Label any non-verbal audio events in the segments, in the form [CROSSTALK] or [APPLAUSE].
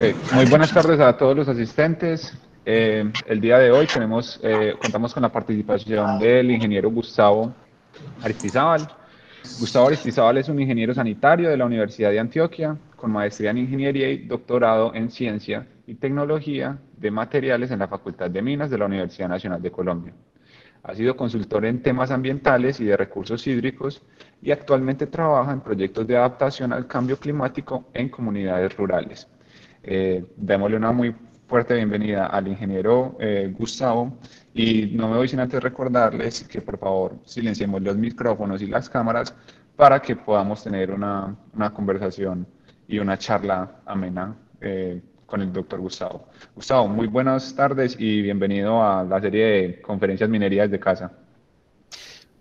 Eh, muy buenas tardes a todos los asistentes. Eh, el día de hoy tenemos, eh, contamos con la participación del ingeniero Gustavo Aristizábal. Gustavo Aristizábal es un ingeniero sanitario de la Universidad de Antioquia, con maestría en ingeniería y doctorado en ciencia y tecnología de materiales en la Facultad de Minas de la Universidad Nacional de Colombia. Ha sido consultor en temas ambientales y de recursos hídricos y actualmente trabaja en proyectos de adaptación al cambio climático en comunidades rurales. Eh, démosle una muy fuerte bienvenida al ingeniero eh, Gustavo y no me voy sin antes recordarles que por favor silenciemos los micrófonos y las cámaras para que podamos tener una, una conversación y una charla amena eh, con el doctor Gustavo. Gustavo, muy buenas tardes y bienvenido a la serie de conferencias minerías de casa.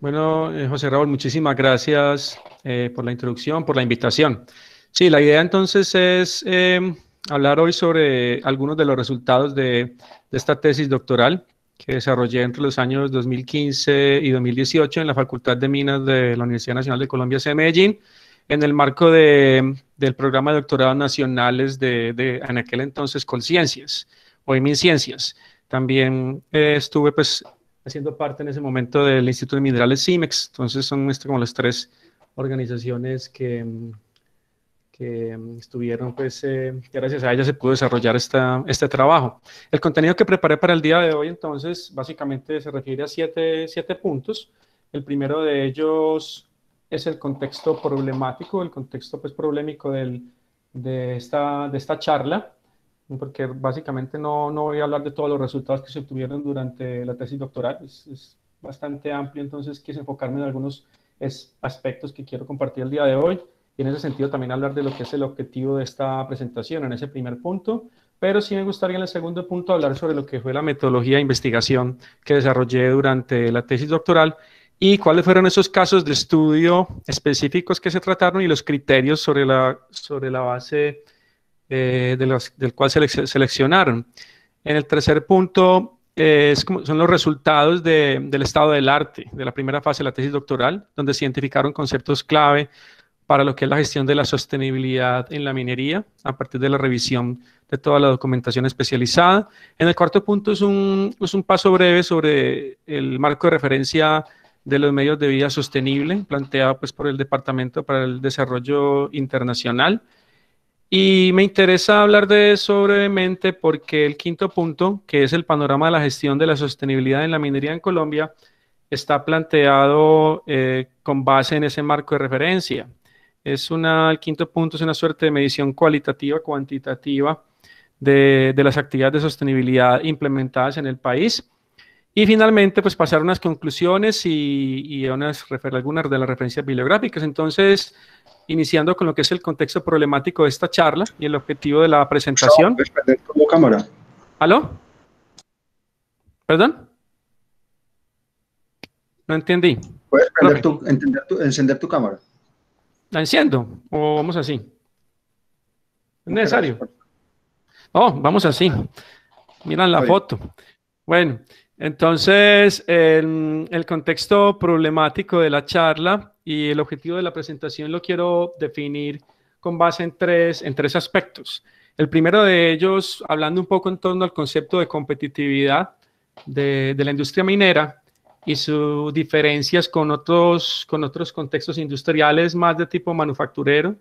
Bueno, eh, José Raúl, muchísimas gracias por la introducción, por la invitación. Sí, la idea entonces es hablar hoy sobre algunos de los resultados de, esta tesis doctoral que desarrollé entre los años 2015 y 2018 en la Facultad de Minas de la Universidad Nacional de Colombia, C. Medellín, en el marco del programa de doctorados nacionales de, en aquel entonces, Colciencias, hoy Minciencias. También eh, estuve pues haciendo parte en ese momento del Instituto de Minerales CIMEX, entonces son este, como las tres organizaciones que, que estuvieron, pues eh, gracias a ella se pudo desarrollar esta, este trabajo. El contenido que preparé para el día de hoy, entonces, básicamente se refiere a siete, puntos. El primero de ellos es el contexto problemático, el contexto pues, problemático de, esta, de esta charla, porque básicamente no, no, voy a hablar de todos los resultados que se obtuvieron durante la tesis doctoral, es, bastante amplio, entonces quise enfocarme en algunos aspectos que quiero compartir el día de hoy. Y en ese sentido también hablar de lo que es el objetivo de esta presentación en ese primer punto, pero sí me gustaría en el segundo punto hablar sobre lo que fue la metodología de investigación que desarrollé durante la tesis doctoral y cuáles fueron esos casos de estudio específicos que se trataron y los criterios sobre la, sobre la base eh, del cual se seleccionaron. En el tercer punto eh, es como, son los resultados del estado del arte de la primera fase de la tesis doctoral, donde se identificaron conceptos clave para lo que es la gestión de la sostenibilidad en la minería a partir de la revisión de toda la documentación especializada. En el cuarto punto es un, paso breve sobre el marco de referencia de los medios de vida sostenible planteado pues, por el Departamento para el Desarrollo Internacional. Y me interesa hablar de eso brevemente porque el quinto punto, que es el panorama de la gestión de la sostenibilidad en la minería en Colombia, está planteado eh, con base en ese marco de referencia. Es una, el quinto punto es una suerte de medición cualitativa, cuantitativa de, las actividades de sostenibilidad implementadas en el país. Y finalmente, pues pasar unas conclusiones y, y unas, algunas de las referencias bibliográficas. Entonces, iniciando con lo que es el contexto problemático de esta charla y el objetivo de la presentación. ¿Puedes tu cámara. ¿Aló? ¿Perdón? No entendí. Puedes tu, encender tu cámara. ¿La enciendo o vamos así? ¿Es necesario? Oh, vamos así. Miran la foto. Bueno, entonces el, el contexto problemático de la charla y el objetivo de la presentación lo quiero definir con base en tres, en tres aspectos. El primero de ellos, hablando un poco en torno al concepto de competitividad de la industria minera, y sus diferencias con otros, con otros contextos industriales más de tipo manufacturero,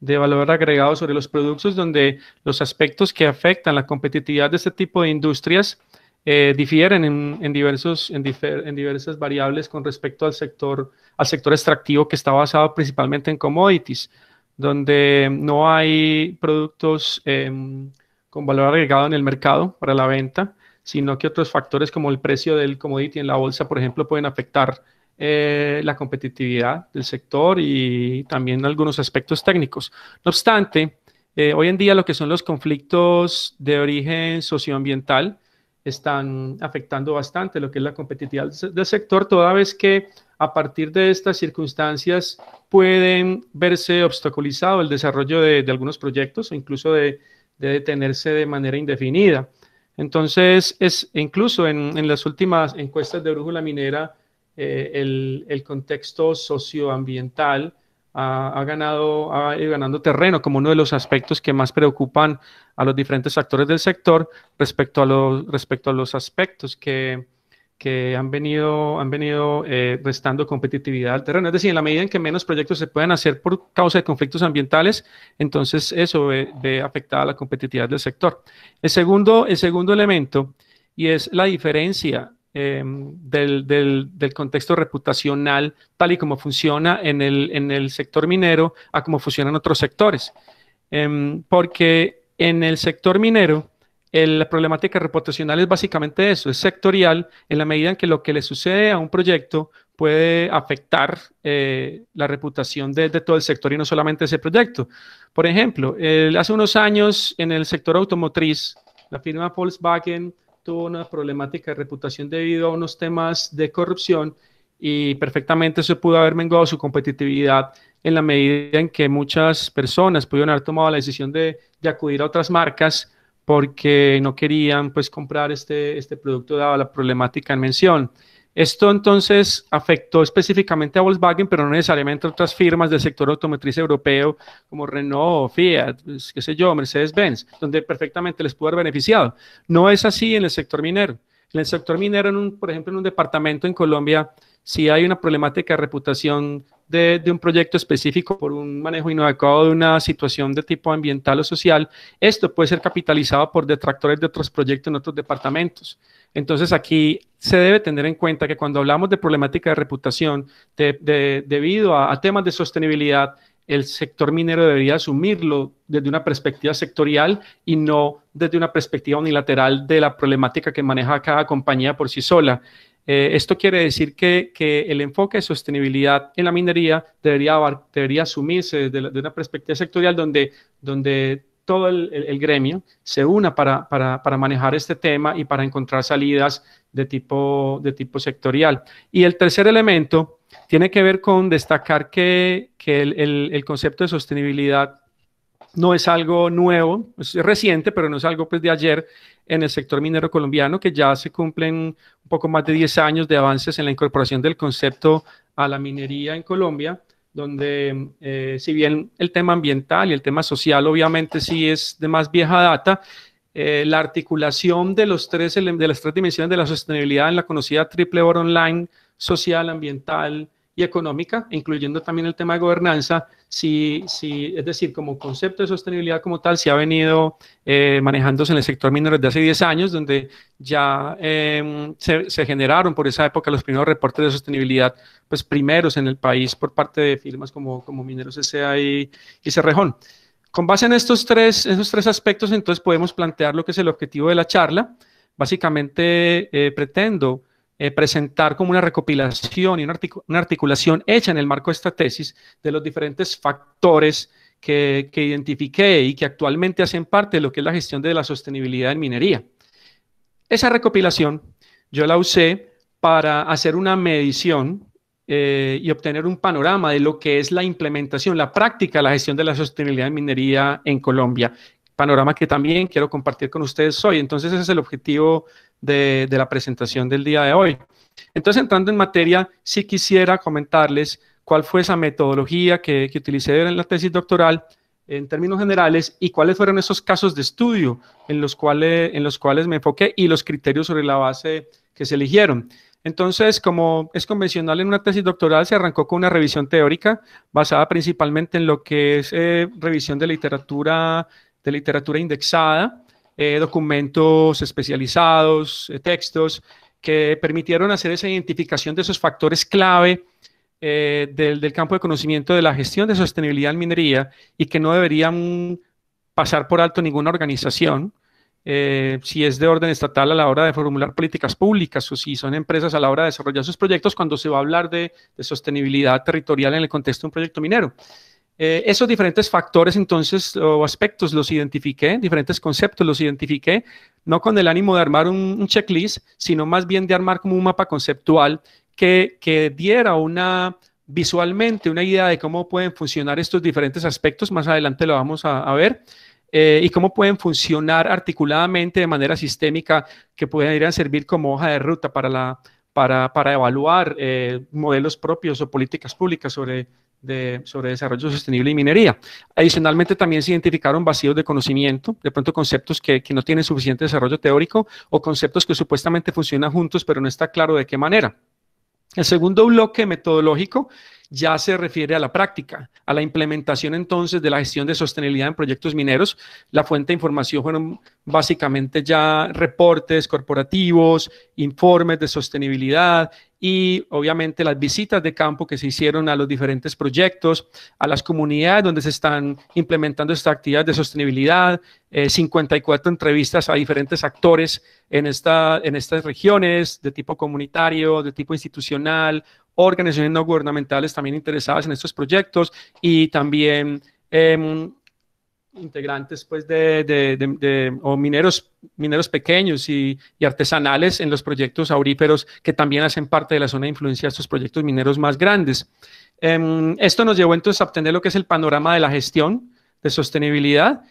de valor agregado sobre los productos, donde los aspectos que afectan la competitividad de este tipo de industrias eh, difieren en, en diversas variables con respecto al sector, al sector extractivo que está basado principalmente en commodities, donde no hay productos em, con valor agregado en el mercado para la venta sino que otros factores como el precio del commodity en la bolsa, por ejemplo, pueden afectar eh, la competitividad del sector y también algunos aspectos técnicos. No obstante, eh, hoy en día lo que son los conflictos de origen socioambiental están afectando bastante lo que es la competitividad del sector, toda vez que a partir de estas circunstancias pueden verse obstaculizado el desarrollo de, algunos proyectos o incluso de detenerse de manera indefinida. Entonces, es incluso en, las últimas encuestas de brújula minera, eh, el, contexto socioambiental ha, ganado, ha ganando terreno como uno de los aspectos que más preocupan a los diferentes actores del sector respecto a respecto a los aspectos que, que han venido, han venido eh, restando competitividad al terreno. Es decir, en la medida en que menos proyectos se pueden hacer por causa de conflictos ambientales, entonces eso ve, afectar afectada la competitividad del sector. El segundo, el segundo elemento, y es la diferencia em, del, contexto reputacional, tal y como funciona en el, en el sector minero, a cómo funcionan otros sectores. Em, porque en el sector minero, la problemática reputacional es básicamente eso, es sectorial en la medida en que lo que le sucede a un proyecto puede afectar eh, la reputación de, todo el sector y no solamente ese proyecto. Por ejemplo, hace unos años en el sector automotriz, la firma Volkswagen tuvo una problemática de reputación debido a unos temas de corrupción y perfectamente se pudo haber menguado su competitividad en la medida en que muchas personas pudieron haber tomado la decisión de, de acudir a otras marcas porque no querían pues comprar este, este producto dada la problemática en mención. Esto entonces afectó específicamente a Volkswagen, pero no necesariamente a otras firmas del sector automotriz europeo como Renault, Fiat, pues, qué sé yo, Mercedes-Benz, donde perfectamente les pudo haber beneficiado. No es así en el sector minero. En el sector minero, en un, por ejemplo, en un departamento en Colombia, si hay una problemática de reputación de, un proyecto específico por un manejo inadecuado de una situación de tipo ambiental o social, esto puede ser capitalizado por detractores de otros proyectos en otros departamentos. Entonces aquí se debe tener en cuenta que cuando hablamos de problemática de reputación debido a, a temas de sostenibilidad, el sector minero debería asumirlo desde una perspectiva sectorial y no desde una perspectiva unilateral de la problemática que maneja cada compañía por sí sola. Eh, esto quiere decir que, que, el enfoque de sostenibilidad en la minería debería, debería asumirse desde de una perspectiva sectorial donde, donde todo el, el, gremio se una para, para, para, manejar este tema y para encontrar salidas de tipo, de tipo sectorial. Y el tercer elemento tiene que ver con destacar que, que el, el, concepto de sostenibilidad no es algo nuevo, es reciente, pero no es algo pues, de ayer en el sector minero colombiano, que ya se cumplen un poco más de 10 años de avances en la incorporación del concepto a la minería en Colombia, donde eh, si bien el tema ambiental y el tema social obviamente sí es de más vieja data, eh, la articulación de, los tres, de las tres dimensiones de la sostenibilidad en la conocida triple oro online, social, ambiental y económica, incluyendo también el tema de gobernanza, si, si, es decir, como concepto de sostenibilidad como tal, se ha venido eh, manejándose en el sector minero desde hace 10 años, donde ya em, se, generaron por esa época los primeros reportes de sostenibilidad, pues primeros en el país por parte de firmas como, como Mineros S.A. y, y Cerrejón. Con base en estos tres, esos tres aspectos, entonces podemos plantear lo que es el objetivo de la charla. Básicamente eh, pretendo eh, presentar como una recopilación y una, articulación hecha en el marco de esta tesis de los diferentes factores que, identifiqué y que actualmente hacen parte de lo que es la gestión de la sostenibilidad en minería. Esa recopilación yo la usé para hacer una medición eh, y obtener un panorama de lo que es la implementación, la práctica, la gestión de la sostenibilidad en minería en Colombia. Panorama que también quiero compartir con ustedes hoy. Entonces ese es el objetivo de, la presentación del día de hoy. Entonces, entrando en materia, sí quisiera comentarles cuál fue esa metodología que, utilicé en la tesis doctoral en términos generales y cuáles fueron esos casos de estudio en los cuales, en los cuales me enfoqué y los criterios sobre la base que se eligieron. Entonces, como es convencional en una tesis doctoral, se arrancó con una revisión teórica basada principalmente en lo que es eh, revisión de literatura, de literatura indexada, eh, documentos especializados, eh, textos, que permitieron hacer esa identificación de esos factores clave eh, del, campo de conocimiento de la gestión de sostenibilidad en minería y que no deberían pasar por alto ninguna organización, si es de orden estatal a la hora de formular políticas públicas o si son empresas a la hora de desarrollar sus proyectos cuando se va a hablar de, de sostenibilidad territorial en el contexto de un proyecto minero. Eh, esos diferentes factores, entonces, o aspectos los identifiqué, diferentes conceptos los identifiqué, no con el ánimo de armar un, checklist, sino más bien de armar como un mapa conceptual que, diera una visualmente una idea de cómo pueden funcionar estos diferentes aspectos, más adelante lo vamos a, ver, eh, y cómo pueden funcionar articuladamente de manera sistémica, que ir a servir como hoja de ruta para, la, para, evaluar eh, modelos propios o políticas públicas sobre sobre desarrollo sostenible y minería. Adicionalmente, también se identificaron vacíos de conocimiento, de pronto conceptos que, que, no tienen suficiente desarrollo teórico o conceptos que supuestamente funcionan juntos, pero no está claro de qué manera. El segundo bloque metodológico ya se refiere a la práctica, a la implementación entonces de la gestión de sostenibilidad en proyectos mineros. La fuente de información fueron básicamente ya reportes corporativos, informes de sostenibilidad y obviamente las visitas de campo que se hicieron a los diferentes proyectos, a las comunidades donde se están implementando estas actividades de sostenibilidad, 54 eh, entrevistas a diferentes actores en, esta, en estas regiones de tipo comunitario, de tipo institucional, organizaciones no gubernamentales también interesadas en estos proyectos y también em, integrantes pues de, o mineros, mineros pequeños y, artesanales en los proyectos auríferos que también hacen parte de la zona de influencia de estos proyectos mineros más grandes. Em, esto nos llevó entonces a obtener lo que es el panorama de la gestión de sostenibilidad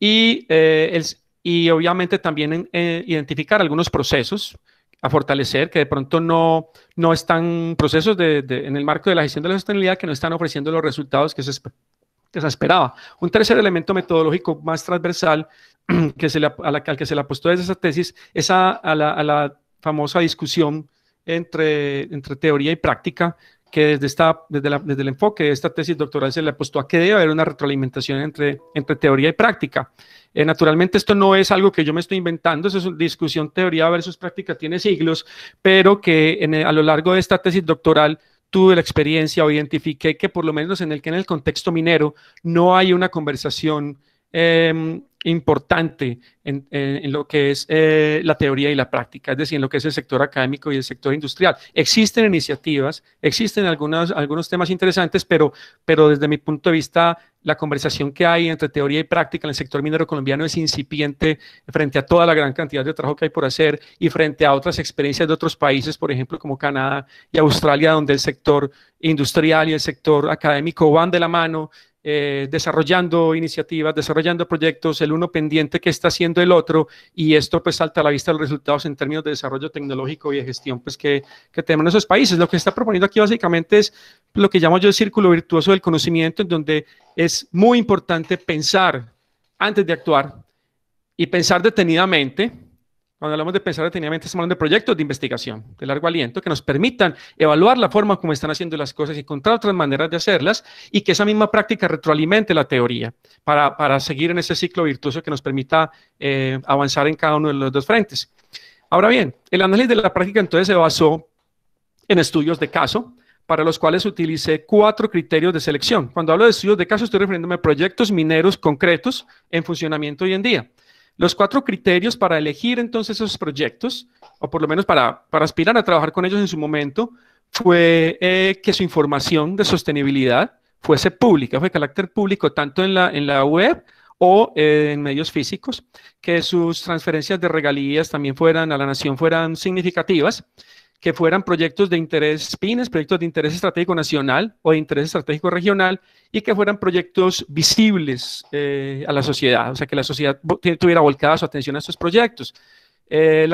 y, eh, y obviamente también eh, identificar algunos procesos a fortalecer, que de pronto no, no están procesos de, en el marco de la gestión de la sostenibilidad que no están ofreciendo los resultados que se, esperaba. Un tercer elemento metodológico más transversal [CLEARS THROAT] que se al que se le apostó desde esa tesis es a, la, a la, famosa discusión entre, entre teoría y práctica que desde, esta, desde, desde el enfoque de esta tesis doctoral se le apostó a que debe haber una retroalimentación entre, entre teoría y práctica. Eh, naturalmente esto no es algo que yo me estoy inventando, es una discusión teoría versus práctica, tiene siglos, pero que a lo largo de esta tesis doctoral tuve la experiencia o identifiqué que por lo menos en el que en el contexto minero no hay una conversación eh, importante en, lo que es eh, la teoría y la práctica, es decir, en lo que es el sector académico y el sector industrial. Existen iniciativas, existen algunas, algunos temas interesantes, pero, pero desde mi punto de vista, la conversación que hay entre teoría y práctica en el sector minero colombiano es incipiente frente a toda la gran cantidad de trabajo que hay por hacer y frente a otras experiencias de otros países, por ejemplo, como Canadá y Australia, donde el sector industrial y el sector académico van de la mano eh, desarrollando iniciativas, desarrollando proyectos, el uno pendiente que está haciendo el otro y esto pues salta a la vista los resultados en términos de desarrollo tecnológico y de gestión pues que, que tenemos en esos países. Lo que está proponiendo aquí básicamente es lo que llamo yo el círculo virtuoso del conocimiento en donde es muy importante pensar antes de actuar y pensar detenidamente cuando hablamos de pensar detenidamente, estamos hablando de proyectos de investigación de largo aliento que nos permitan evaluar la forma como están haciendo las cosas y encontrar otras maneras de hacerlas y que esa misma práctica retroalimente la teoría para, para seguir en ese ciclo virtuoso que nos permita eh, avanzar en cada uno de los dos frentes. Ahora bien, el análisis de la práctica entonces se basó en estudios de caso, para los cuales utilicé cuatro criterios de selección. Cuando hablo de estudios de caso, estoy refiriéndome a proyectos mineros concretos en funcionamiento hoy en día. Los cuatro criterios para elegir entonces esos proyectos, o por lo menos para, aspirar a trabajar con ellos en su momento, fue eh, que su información de sostenibilidad fuese pública, fue de carácter público tanto en la, en la web o eh, en medios físicos, que sus transferencias de regalías también fueran a la nación fueran significativas que fueran proyectos de interés PINES, proyectos de interés estratégico nacional o de interés estratégico regional, y que fueran proyectos visibles eh, a la sociedad, o sea, que la sociedad tuviera volcada su atención a estos proyectos. Eh,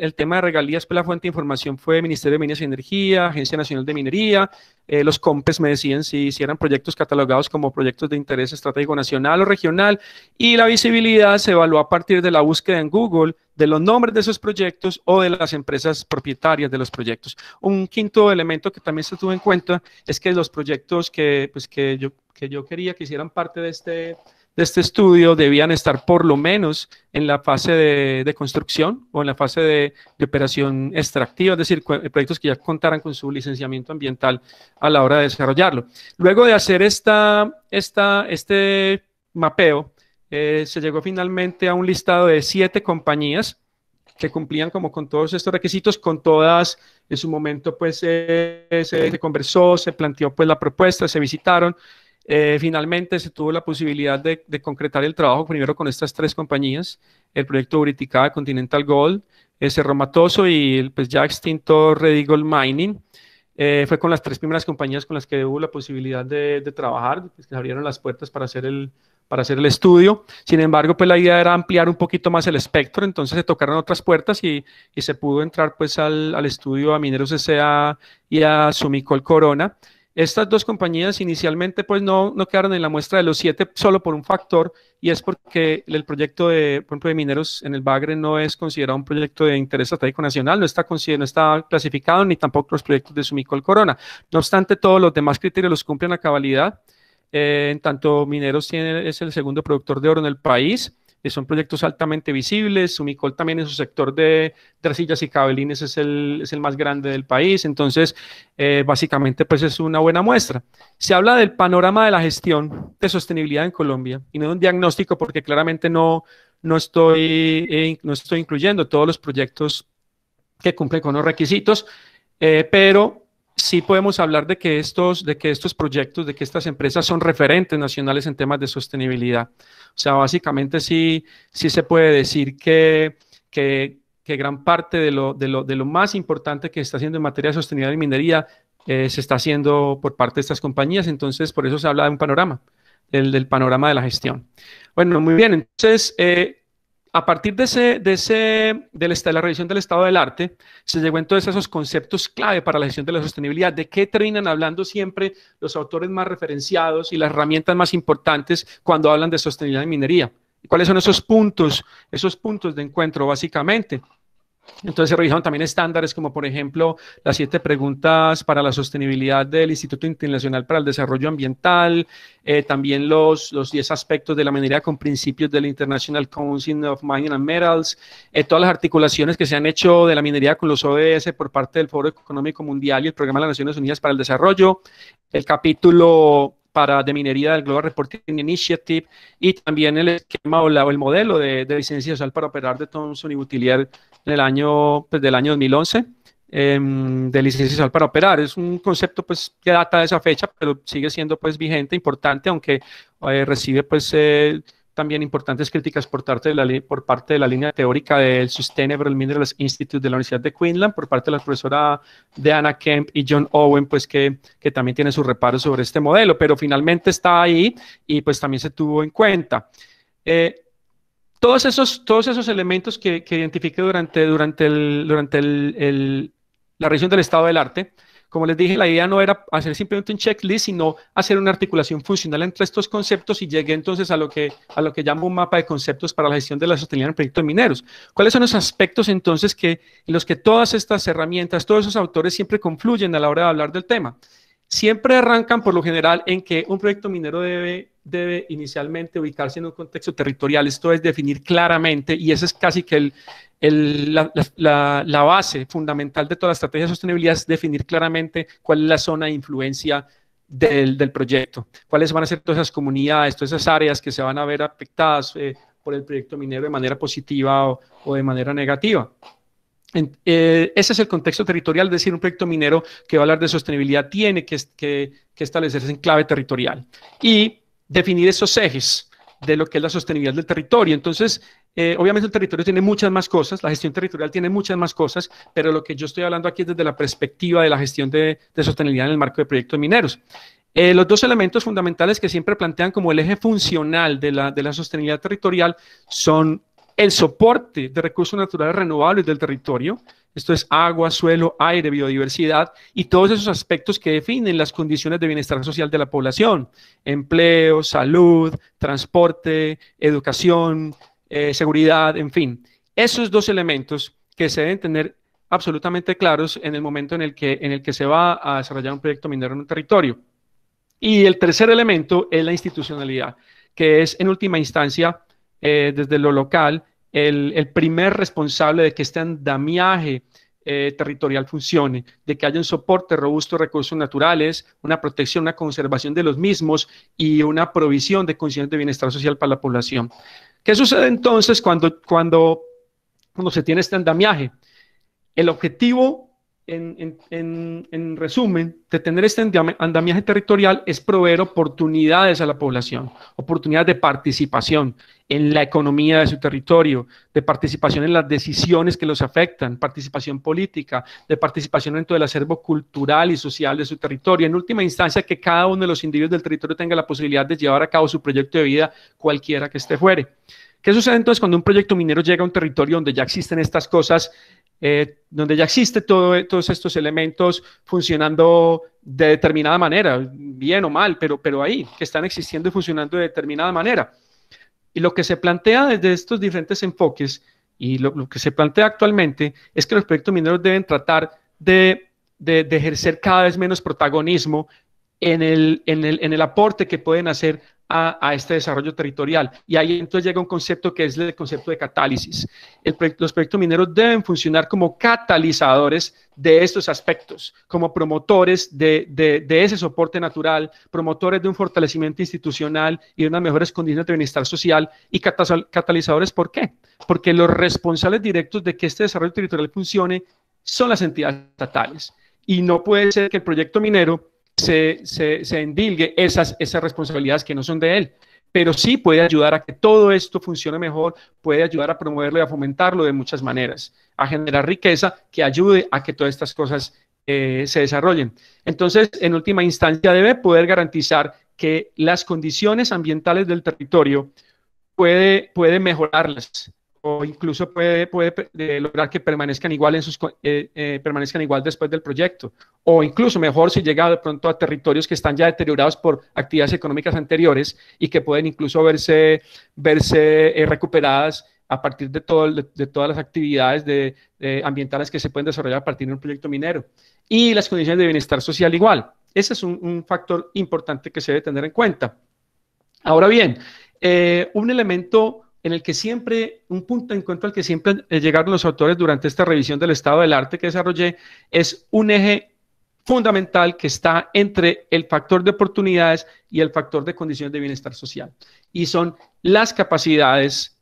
el tema de regalías, por pues, la fuente de información fue Ministerio de Minas y Energía, Agencia Nacional de Minería, eh, los COMPES me decían si, hicieran proyectos catalogados como proyectos de interés estratégico nacional o regional, y la visibilidad se evaluó a partir de la búsqueda en Google de los nombres de esos proyectos o de las empresas propietarias de los proyectos. Un quinto elemento que también se tuvo en cuenta es que los proyectos que, pues, que, yo, que yo quería que hicieran parte de este de este estudio debían estar por lo menos en la fase de, construcción o en la fase de, operación extractiva, es decir, proyectos que ya contaran con su licenciamiento ambiental a la hora de desarrollarlo. Luego de hacer esta, esta, este mapeo, eh, se llegó finalmente a un listado de siete compañías que cumplían como con todos estos requisitos, con todas, en su momento pues eh, se, se, conversó, se planteó pues la propuesta, se visitaron, eh, finalmente se tuvo la posibilidad de, concretar el trabajo primero con estas tres compañías, el proyecto Buriticada Continental Gold, ese eh, Cerro y el pues, ya extinto Red Mining. Eh, fue con las tres primeras compañías con las que hubo la posibilidad de, trabajar, que pues, abrieron las puertas para hacer el, para hacer el estudio. Sin embargo, pues la idea era ampliar un poquito más el espectro, entonces se tocaron otras puertas y, y se pudo entrar pues al, al, estudio a Mineros S.A. y a Sumicol Corona, estas dos compañías inicialmente pues no, no quedaron en la muestra de los siete solo por un factor y es porque el proyecto de, por ejemplo, de mineros en el Bagre no es considerado un proyecto de interés estratégico nacional, no está, no está clasificado ni tampoco los proyectos de Sumicol Corona. No obstante, todos los demás criterios los cumplen a cabalidad. Eh, en tanto, Mineros tiene, es el segundo productor de oro en el país son proyectos altamente visibles. Sumicol también en su sector de, de y cabelines es el, es el, más grande del país. Entonces, eh, básicamente, pues es una buena muestra. Se habla del panorama de la gestión de sostenibilidad en Colombia y no es un diagnóstico porque claramente no, no, estoy, eh, no estoy incluyendo todos los proyectos que cumplen con los requisitos, eh, pero sí podemos hablar de que, estos, de que estos proyectos, de que estas empresas son referentes nacionales en temas de sostenibilidad. O sea, básicamente sí, sí se puede decir que, que, gran parte de lo, de, lo, más importante que está haciendo en materia de sostenibilidad y minería eh, se está haciendo por parte de estas compañías. Entonces, por eso se habla de un panorama, el del panorama de la gestión. Bueno, muy bien. Entonces, eh, a partir de, ese, de, ese, de la revisión del estado del arte, se llegó entonces a esos conceptos clave para la gestión de la sostenibilidad, de qué terminan hablando siempre los autores más referenciados y las herramientas más importantes cuando hablan de sostenibilidad en minería. ¿Cuáles son esos puntos, esos puntos de encuentro básicamente? Entonces se revisaron también estándares como por ejemplo las siete preguntas para la sostenibilidad del Instituto Internacional para el Desarrollo Ambiental, eh, también los, los 10 aspectos de la minería con principios del International Council of Mining and Metals, eh, todas las articulaciones que se han hecho de la minería con los ODS e por parte del Foro Económico Mundial y el Programa de las Naciones Unidas para el Desarrollo, el capítulo para de minería del Global Reporting Initiative y también el esquema o, el modelo de, de licencia social para operar de Thomson y utilidad en el año, pues, del año 2011 de licencia para operar. Es un concepto pues, que data de esa fecha, pero sigue siendo pues, vigente, importante, aunque eh, recibe pues, eh, también importantes críticas por parte, de la, por parte de la línea teórica del Sustainable Minerals Institute de la Universidad de Queensland, por parte de la profesora Deanna Kemp y John Owen, pues que, que también tienen sus reparos sobre este modelo, pero finalmente está ahí y pues también se tuvo en cuenta. Eh, todos esos, todos esos elementos que, identifiqué durante, durante, el, durante la revisión del estado del arte, como les dije, la idea no era hacer simplemente un checklist, sino hacer una articulación funcional entre estos conceptos y llegué entonces a lo que, a lo que llamo un mapa de conceptos para la gestión de la sostenibilidad en proyectos mineros. ¿Cuáles son los aspectos entonces que, en los que todas estas herramientas, todos esos autores siempre confluyen a la hora de hablar del tema? Siempre arrancan por lo general en que un proyecto minero debe, inicialmente ubicarse en un contexto territorial, esto es definir claramente, y esa es casi que la, base fundamental de toda la estrategia de sostenibilidad, es definir claramente cuál es la zona de influencia del, proyecto, cuáles van a ser todas esas comunidades, todas esas áreas que se van a ver afectadas eh, por el proyecto minero de manera positiva o de manera negativa. Eh, ese es el contexto territorial, es decir, un proyecto minero que va a hablar de sostenibilidad tiene que, establecerse en clave territorial y definir esos ejes de lo que es la sostenibilidad del territorio. Entonces, eh, obviamente el territorio tiene muchas más cosas, la gestión territorial tiene muchas más cosas, pero lo que yo estoy hablando aquí es desde la perspectiva de la gestión de, sostenibilidad en el marco de proyectos mineros. Eh, los dos elementos fundamentales que siempre plantean como el eje funcional de la sostenibilidad territorial son el soporte de recursos naturales renovables del territorio, esto es agua, suelo, aire, biodiversidad y todos esos aspectos que definen las condiciones de bienestar social de la población, empleo, salud, transporte, educación, eh, seguridad, en fin. Esos dos elementos que se deben tener absolutamente claros en el momento en el que, en el que se va a desarrollar un proyecto minero en un territorio. Y el tercer elemento es la institucionalidad, que es en última instancia eh, desde lo local, el, primer responsable de que este andamiaje eh, territorial funcione, de que haya un soporte robusto de recursos naturales, una protección, una conservación de los mismos y una provisión de condiciones de bienestar social para la población. ¿Qué sucede entonces cuando, cuando, cuando se tiene este andamiaje? El objetivo en, resumen, de tener este andamiaje territorial es proveer oportunidades a la población, oportunidades de participación en la economía de su territorio, de participación en las decisiones que los afectan, participación política, de participación dentro del acervo cultural y social de su territorio. En última instancia, que cada uno de los individuos del territorio tenga la posibilidad de llevar a cabo su proyecto de vida, cualquiera que esté fuere. ¿Qué sucede entonces cuando un proyecto minero llega a un territorio donde ya existen estas cosas eh, donde ya existe todo, todos estos elementos funcionando de determinada manera, bien o mal, pero, pero ahí, que están existiendo y funcionando de determinada manera. Y lo que se plantea desde estos diferentes enfoques y lo, que se plantea actualmente es que los proyectos mineros deben tratar de ejercer cada vez menos protagonismo en el, el, en el aporte que pueden hacer a, este desarrollo territorial. Y ahí entonces llega un concepto que es el concepto de catálisis. El, los proyectos mineros deben funcionar como catalizadores de estos aspectos, como promotores de, de, ese soporte natural, promotores de un fortalecimiento institucional y de unas mejores condiciones de bienestar social y catalizadores. ¿Por qué? Porque los responsables directos de que este desarrollo territorial funcione son las entidades estatales. Y no puede ser que el proyecto minero se, se, endilgue esas, esas responsabilidades que no son de él pero sí puede ayudar a que todo esto funcione mejor, puede ayudar a promoverlo y a fomentarlo de muchas maneras, a generar riqueza que ayude a que todas estas cosas eh, se desarrollen. Entonces, en última instancia, debe poder garantizar que las condiciones ambientales del territorio puede, puede mejorarlas, o incluso puede, puede eh, lograr que permanezcan igual, en sus, eh, eh, permanezcan igual después del proyecto. O incluso mejor si llega de pronto a territorios que están ya deteriorados por actividades económicas anteriores y que pueden incluso verse, verse recuperadas a partir de, todo, de, todas las actividades ambientales que se pueden desarrollar a partir de un proyecto minero. Y las condiciones de bienestar social igual. Ese es un, un factor importante que se debe tener en cuenta. Ahora bien, un elemento en el que siempre, un punto de encuentro al que siempre eh, llegaron los autores durante esta revisión del estado del arte que desarrollé, es un eje fundamental que está entre el factor de oportunidades y el factor de condiciones de bienestar social. Y son las capacidades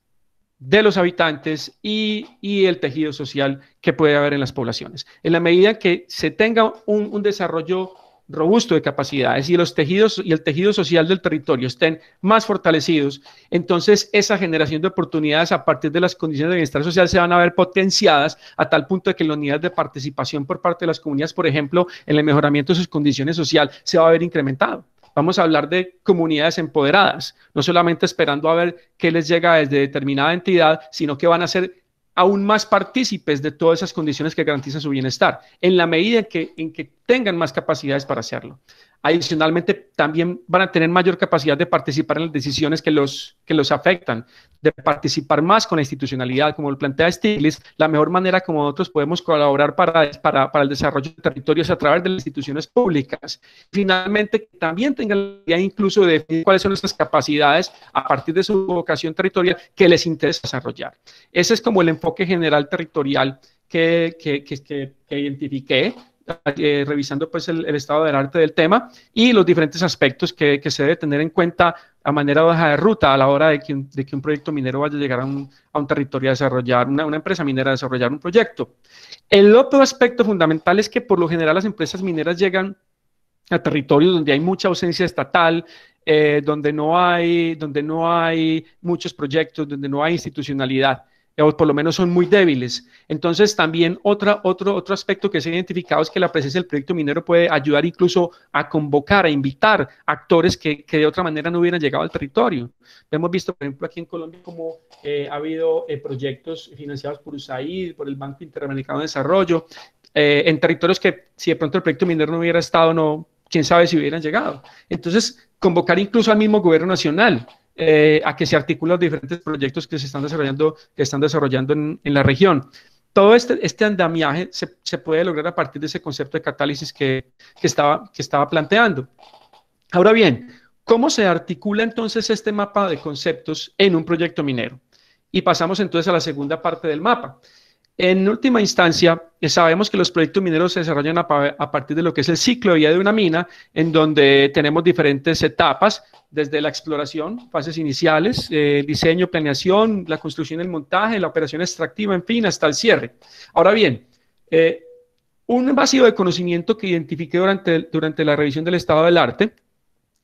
de los habitantes y, el tejido social que puede haber en las poblaciones. En la medida que se tenga un desarrollo robusto de capacidades y los tejidos y el tejido social del territorio estén más fortalecidos, entonces esa generación de oportunidades a partir de las condiciones de bienestar social se van a ver potenciadas a tal punto de que los niveles de participación por parte de las comunidades, por ejemplo, en el mejoramiento de sus condiciones sociales se va a ver incrementado vamos a hablar de comunidades empoderadas, no solamente esperando a ver qué les llega desde determinada entidad, sino que van a ser aún más partícipes de todas esas condiciones que garantizan su bienestar, en la medida en que, en que tengan más capacidades para hacerlo. Adicionalmente, también van a tener mayor capacidad de participar en las decisiones que los, que los afectan, de participar más con la institucionalidad, como lo plantea Stiglitz, la mejor manera como nosotros podemos colaborar para, para, el desarrollo de territorios a través de las instituciones públicas. Finalmente, también tengan la idea incluso de cuáles son nuestras capacidades a partir de su vocación territorial que les interesa desarrollar. Ese es como el enfoque general territorial que, que, que, que identifiqué eh, revisando pues el, estado del arte del tema y los diferentes aspectos que, se debe tener en cuenta a manera de de ruta a la hora de que, un proyecto minero vaya a llegar a un, a un territorio a desarrollar, una, empresa minera a desarrollar un proyecto. El otro aspecto fundamental es que por lo general las empresas mineras llegan a territorios donde hay mucha ausencia estatal, eh, donde, no hay, donde no hay muchos proyectos, donde no hay institucionalidad o por lo menos son muy débiles. Entonces, también otra, otro, otro aspecto que se ha identificado es que la presencia del proyecto minero puede ayudar incluso a convocar, a invitar actores que, que de otra manera no hubieran llegado al territorio. Hemos visto, por ejemplo, aquí en Colombia cómo eh, ha habido eh, proyectos financiados por USAID, por el Banco Interamericano de Desarrollo, eh, en territorios que si de pronto el proyecto minero no hubiera estado, no, quién sabe si hubieran llegado. Entonces, convocar incluso al mismo gobierno nacional eh, a que se articulan los diferentes proyectos que se están desarrollando, que están desarrollando en, la región. Todo este, este andamiaje se, puede lograr a partir de ese concepto de catálisis que, estaba, que estaba planteando. Ahora bien, ¿cómo se articula entonces este mapa de conceptos en un proyecto minero? Y pasamos entonces a la segunda parte del mapa. En última instancia, eh, sabemos que los proyectos mineros se desarrollan a, partir de lo que es el ciclo de vida de una mina, en donde tenemos diferentes etapas, desde la exploración, fases iniciales, eh, diseño, planeación, la construcción, el montaje, la operación extractiva, en fin, hasta el cierre. Ahora bien, eh, un vacío de conocimiento que identifiqué durante, durante la revisión del estado del arte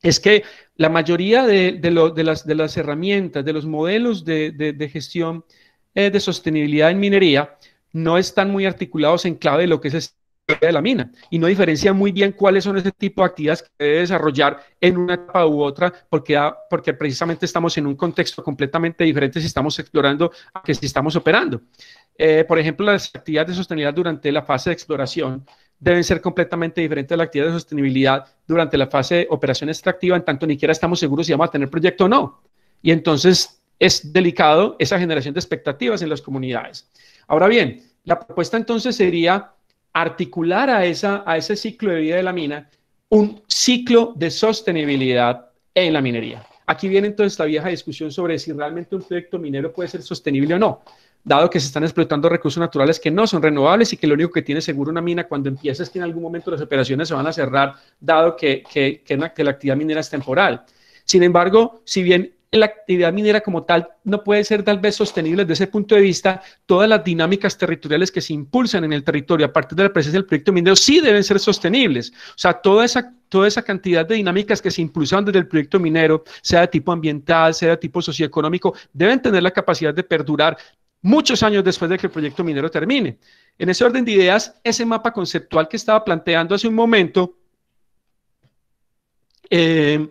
es que la mayoría de, de, las, de las, herramientas, de los modelos de, gestión de sostenibilidad en minería, no están muy articulados en clave de lo que es de la mina y no diferencian muy bien cuáles son ese tipo de actividades que debe desarrollar en una etapa u otra, porque, ah, porque precisamente estamos en un contexto completamente diferente si estamos explorando a que si estamos operando. Eh, por ejemplo, las actividades de sostenibilidad durante la fase de exploración deben ser completamente diferentes a la actividad de sostenibilidad durante la fase de operación extractiva, en tanto ni siquiera estamos seguros si vamos a tener proyecto o no. Y entonces es delicado esa generación de expectativas en las comunidades. Ahora bien, la propuesta entonces sería articular a, esa, a ese ciclo de vida de la mina un ciclo de sostenibilidad en la minería. Aquí viene entonces la vieja discusión sobre si realmente un proyecto minero puede ser sostenible o no, dado que se están explotando recursos naturales que no son renovables y que lo único que tiene seguro una mina cuando empieza es que en algún momento las operaciones se van a cerrar, dado que, que, que la actividad minera es temporal. Sin embargo, si bien la actividad minera como tal no puede ser tal vez sostenible desde ese punto de vista. Todas las dinámicas territoriales que se impulsan en el territorio aparte de la presencia del proyecto minero sí deben ser sostenibles. O sea, toda esa, toda esa cantidad de dinámicas que se impulsan desde el proyecto minero, sea de tipo ambiental, sea de tipo socioeconómico, deben tener la capacidad de perdurar muchos años después de que el proyecto minero termine. En ese orden de ideas, ese mapa conceptual que estaba planteando hace un momento, eh,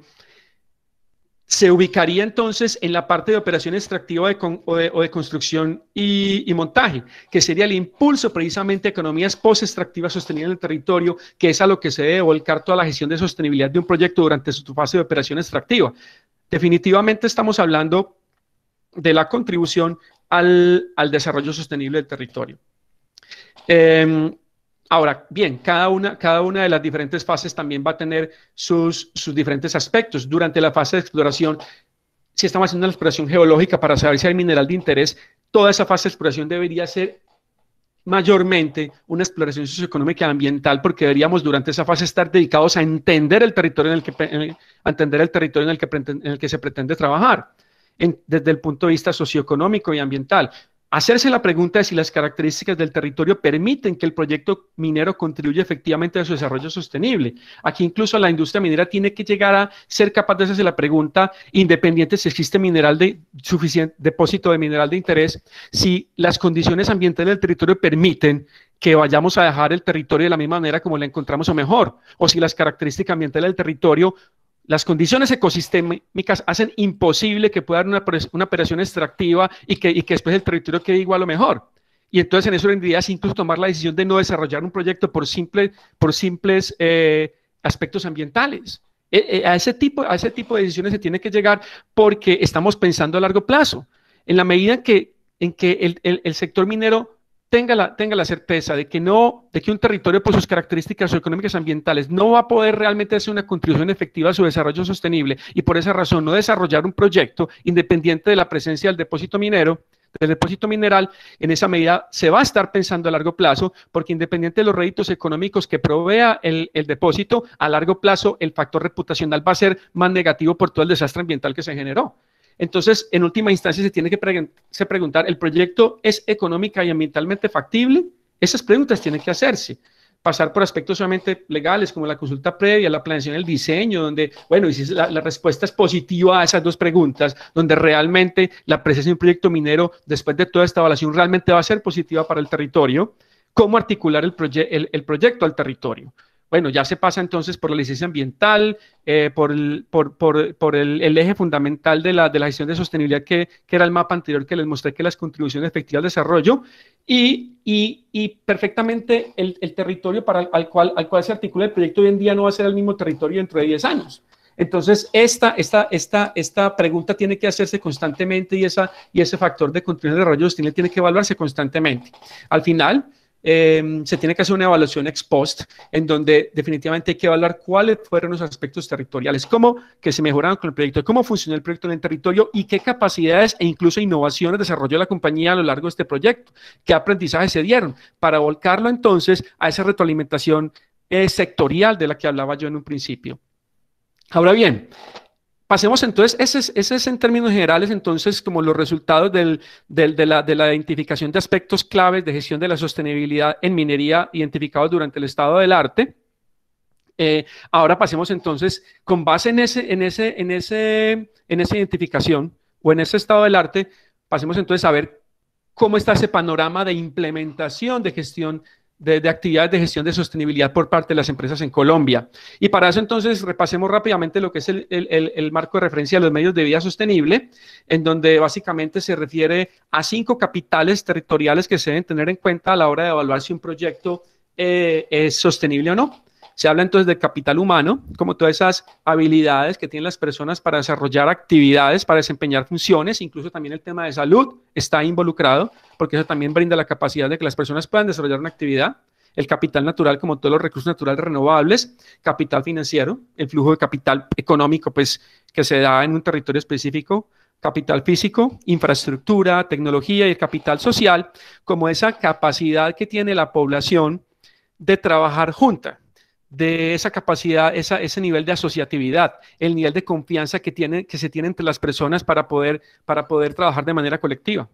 se ubicaría entonces en la parte de operación extractiva o, de, construcción y, montaje, que sería el impulso precisamente a economías post-extractivas sostenidas en el territorio, que es a lo que se debe volcar toda la gestión de sostenibilidad de un proyecto durante su fase de operación extractiva. Definitivamente estamos hablando de la contribución al, desarrollo sostenible del territorio. Em, Ahora, bien, cada una, de las diferentes fases también va a tener sus, diferentes aspectos. Durante la fase de exploración, si estamos haciendo una exploración geológica para saber si hay mineral de interés, toda esa fase de exploración debería ser mayormente una exploración socioeconómica y ambiental, porque deberíamos durante esa fase estar dedicados a entender el territorio en el que, eh, entender el territorio en el que, en el que se pretende trabajar. desde el punto de vista socioeconómico y ambiental. Hacerse la pregunta de si las características del territorio permiten que el proyecto minero contribuya efectivamente a su desarrollo sostenible. Aquí incluso la industria minera tiene que llegar a ser capaz de hacerse la pregunta, independiente si existe mineral de suficiente depósito de mineral de interés, si las condiciones ambientales del territorio permiten que vayamos a dejar el territorio de la misma manera como lo encontramos o mejor, o si las características ambientales del territorio las condiciones ecosistémicas hacen imposible que pueda haber una, operación extractiva y que, después el territorio quede igual lo mejor. Y entonces en eso es incluso tomar la decisión de no desarrollar un proyecto por, simples eh, aspectos ambientales. E, e, a, ese tipo, a ese tipo de decisiones se tiene que llegar porque estamos pensando a largo plazo. En la medida en que, en que el sector minero tenga la, tenga la certeza de que, no, de que un territorio por sus características económicas ambientales no va a poder realmente hacer una contribución efectiva a su desarrollo sostenible y por esa razón no desarrollar un proyecto independiente de la presencia del depósito minero, del depósito mineral, en esa medida se va a estar pensando a largo plazo, porque independiente de los réditos económicos que provea el, depósito, a largo plazo el factor reputacional va a ser más negativo por todo el desastre ambiental que se generó. Entonces, en última instancia, se tiene que preguntar, ¿el proyecto es económica y ambientalmente factible? Esas preguntas tienen que hacerse. Pasar por aspectos solamente legales, como la consulta previa, la planeación, el diseño, donde, bueno, y si la, respuesta es positiva a esas dos preguntas, donde realmente la presencia de un proyecto minero, después de toda esta evaluación, realmente va a ser positiva para el territorio, ¿cómo articular el proyecto al territorio? Bueno, ya se pasa entonces por la licencia ambiental, eh, por, el, eje fundamental de la, de la gestión de sostenibilidad que, era el mapa anterior que les mostré, que las contribuciones efectivas al desarrollo, y, perfectamente el, territorio para al, cual, al cual se articula el proyecto hoy en día no va a ser el mismo territorio dentro de 10 años. Entonces, esta, esta pregunta tiene que hacerse constantemente y, esa, y ese factor de contribución de desarrollo sostenible tiene que evaluarse constantemente. Al final, Em, se tiene que hacer una evaluación ex post, en donde definitivamente hay que evaluar cuáles fueron los aspectos territoriales, cómo que se mejoraron con el proyecto, cómo funcionó el proyecto en el territorio y qué capacidades e incluso innovaciones desarrolló la compañía a lo largo de este proyecto, qué aprendizajes se dieron, para volcarlo entonces a esa retroalimentación eh, sectorial de la que hablaba yo en un principio. Ahora bien, Pasemos entonces, ese es, ese en términos generales entonces como los resultados de, la, identificación de aspectos claves de gestión de la sostenibilidad en minería identificados durante el estado del arte. Eh, ahora pasemos entonces, con base en, ese, en, ese, en, ese, en esa identificación o en ese estado del arte, pasemos entonces a ver cómo está ese panorama de implementación de gestión de, actividades de gestión de sostenibilidad por parte de las empresas en Colombia. Y para eso entonces repasemos rápidamente lo que es el, marco de referencia de los medios de vida sostenible, en donde básicamente se refiere a cinco capitales territoriales que se deben tener en cuenta a la hora de evaluar si un proyecto eh, es sostenible o no. Se habla entonces de capital humano, como todas esas habilidades que tienen las personas para desarrollar actividades, para desempeñar funciones, incluso también el tema de salud está involucrado, porque eso también brinda la capacidad de que las personas puedan desarrollar una actividad el capital natural, como todos los recursos naturales renovables, capital financiero, el flujo de capital económico, pues que se da en un territorio específico, capital físico, infraestructura, tecnología y el capital social, como esa capacidad que tiene la población de trabajar junta, de esa capacidad, esa, ese nivel de asociatividad, el nivel de confianza que, que se tiene entre las personas para poder, para poder trabajar de manera colectiva.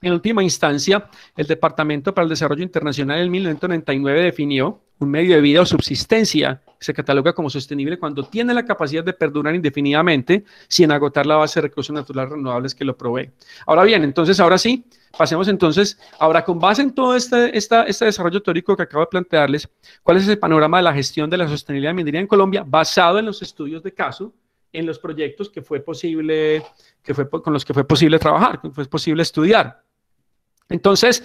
En última instancia, el Departamento para el Desarrollo Internacional en 1999 definió un medio de vida o subsistencia que se cataloga como sostenible cuando tiene la capacidad de perdurar indefinidamente sin agotar la base de recursos naturales renovables que lo provee. Ahora bien, entonces, ahora sí, pasemos entonces, ahora con base en todo este, este desarrollo teórico que acabo de plantearles, ¿cuál es el panorama de la gestión de la sostenibilidad de minería en Colombia basado en los estudios de caso, en los proyectos que fue posible, que fue, con los que fue posible trabajar, que fue posible estudiar? Entonces,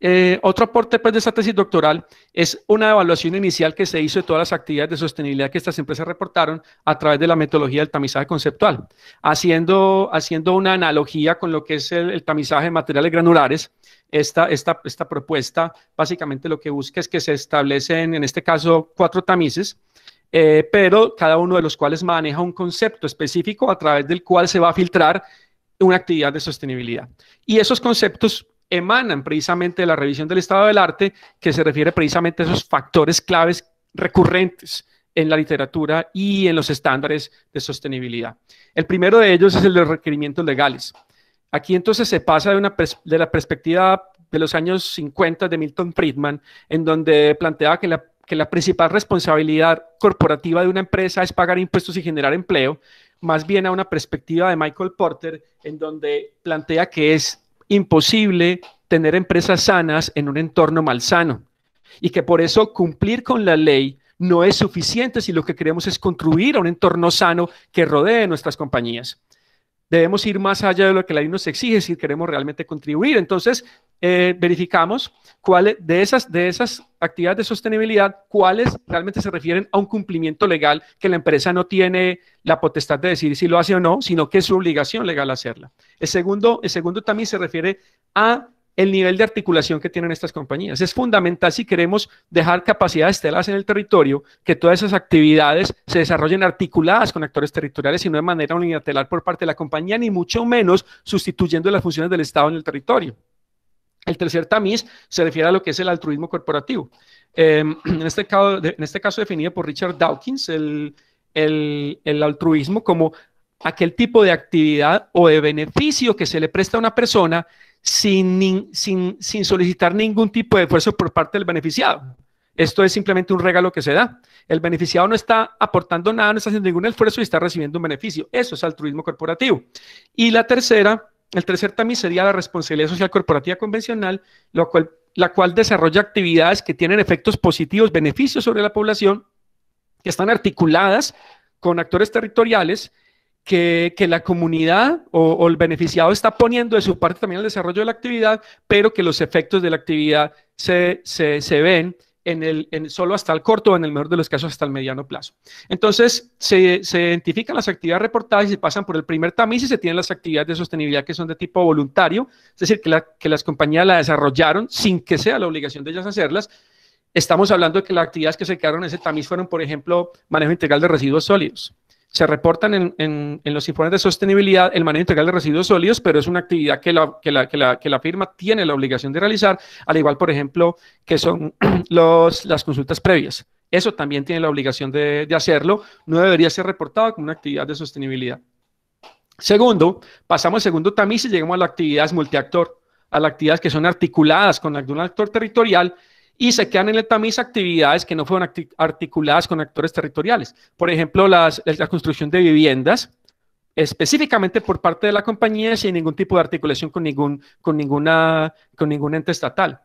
eh, otro aporte pues, de esta tesis doctoral es una evaluación inicial que se hizo de todas las actividades de sostenibilidad que estas empresas reportaron a través de la metodología del tamizaje conceptual, haciendo, haciendo una analogía con lo que es el, tamizaje de materiales granulares. Esta, esta, esta, propuesta básicamente lo que busca es que se establecen, en este caso, cuatro tamices, eh, pero cada uno de los cuales maneja un concepto específico a través del cual se va a filtrar una actividad de sostenibilidad. Y esos conceptos emanan precisamente de la revisión del estado del arte, que se refiere precisamente a esos factores claves recurrentes en la literatura y en los estándares de sostenibilidad. El primero de ellos es el de los requerimientos legales. Aquí entonces se pasa de, una de la perspectiva de los años 50 de Milton Friedman, en donde planteaba que la, que la principal responsabilidad corporativa de una empresa es pagar impuestos y generar empleo, más bien a una perspectiva de Michael Porter, en donde plantea que es imposible tener empresas sanas en un entorno malsano y que por eso cumplir con la ley no es suficiente si lo que queremos es construir un entorno sano que rodee nuestras compañías. Debemos ir más allá de lo que la ley nos exige si queremos realmente contribuir. Entonces, eh, verificamos cuáles de esas, de esas actividades de sostenibilidad, cuáles realmente se refieren a un cumplimiento legal que la empresa no tiene la potestad de decidir si lo hace o no, sino que es su obligación legal hacerla. El segundo, el segundo también se refiere a el nivel de articulación que tienen estas compañías. Es fundamental si queremos dejar capacidades telas en el territorio, que todas esas actividades se desarrollen articuladas con actores territoriales y no de manera unilateral por parte de la compañía, ni mucho menos sustituyendo las funciones del Estado en el territorio. El tercer tamiz se refiere a lo que es el altruismo corporativo. Em, [CLEARS THROAT] este en, este caso, definido por Richard Dawkins, el, altruismo como aquel tipo de actividad o de beneficio que se le presta a una persona sin, sin, sin, solicitar ningún tipo de esfuerzo por parte del beneficiado. Esto es simplemente un regalo que se da. El beneficiado no está aportando nada, no está haciendo ningún esfuerzo y está recibiendo un beneficio. Eso es altruismo corporativo. Y la tercera el tercer tamiz sería la responsabilidad social corporativa convencional, la cual desarrolla actividades que tienen efectos positivos, beneficios sobre la población, que están articuladas con actores territoriales, que, la comunidad o, el beneficiado está poniendo de su parte también el desarrollo de la actividad, pero que los efectos de la actividad se, se, se ven en el, solo hasta el corto o en el mejor de los casos hasta el mediano plazo. Entonces, se, identifican las actividades reportadas y se pasan por el primer tamiz y se tienen las actividades de sostenibilidad que son de tipo voluntario, es decir, que, que las compañías la desarrollaron sin que sea la obligación de ellas hacerlas. Estamos hablando de que las actividades que se quedaron en ese tamiz fueron, por ejemplo, manejo integral de residuos sólidos, se reportan en, los informes de sostenibilidad el manejo integral de residuos sólidos, pero es una actividad que la, que la, que la, firma tiene la obligación de realizar, al igual, por ejemplo, que son [CLEARS THROAT] los, las consultas previas. Eso también tiene la obligación de, hacerlo, no debería ser reportado como una actividad de sostenibilidad. Segundo, pasamos al segundo tamiz y llegamos a las actividades multiactor, a las actividades que son articuladas con un actor territorial y se quedan en el tamiz actividades que no fueron articuladas con actores territoriales. Por ejemplo, las, la construcción de viviendas, específicamente por parte de la compañía sin ningún tipo de articulación con ningún, con ninguna, con ningún ente estatal.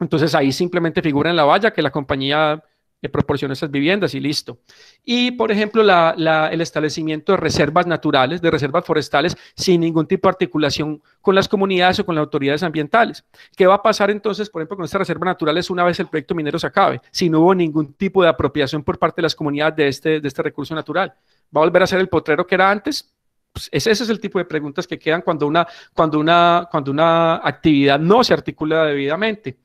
Entonces ahí simplemente figura en la valla que la compañía proporciona esas viviendas y listo. Y, por ejemplo, el establecimiento de reservas naturales, de reservas forestales, sin ningún tipo de articulación con las comunidades o con las autoridades ambientales. ¿Qué va a pasar entonces, por ejemplo, con estas reservas naturales una vez el proyecto minero se acabe? Si no hubo ningún tipo de apropiación por parte de las comunidades de este, de este recurso natural. ¿Va a volver a ser el potrero que era antes? Pues ese, ese es el tipo de preguntas que quedan cuando una, cuando una, cuando una actividad no se articula debidamente.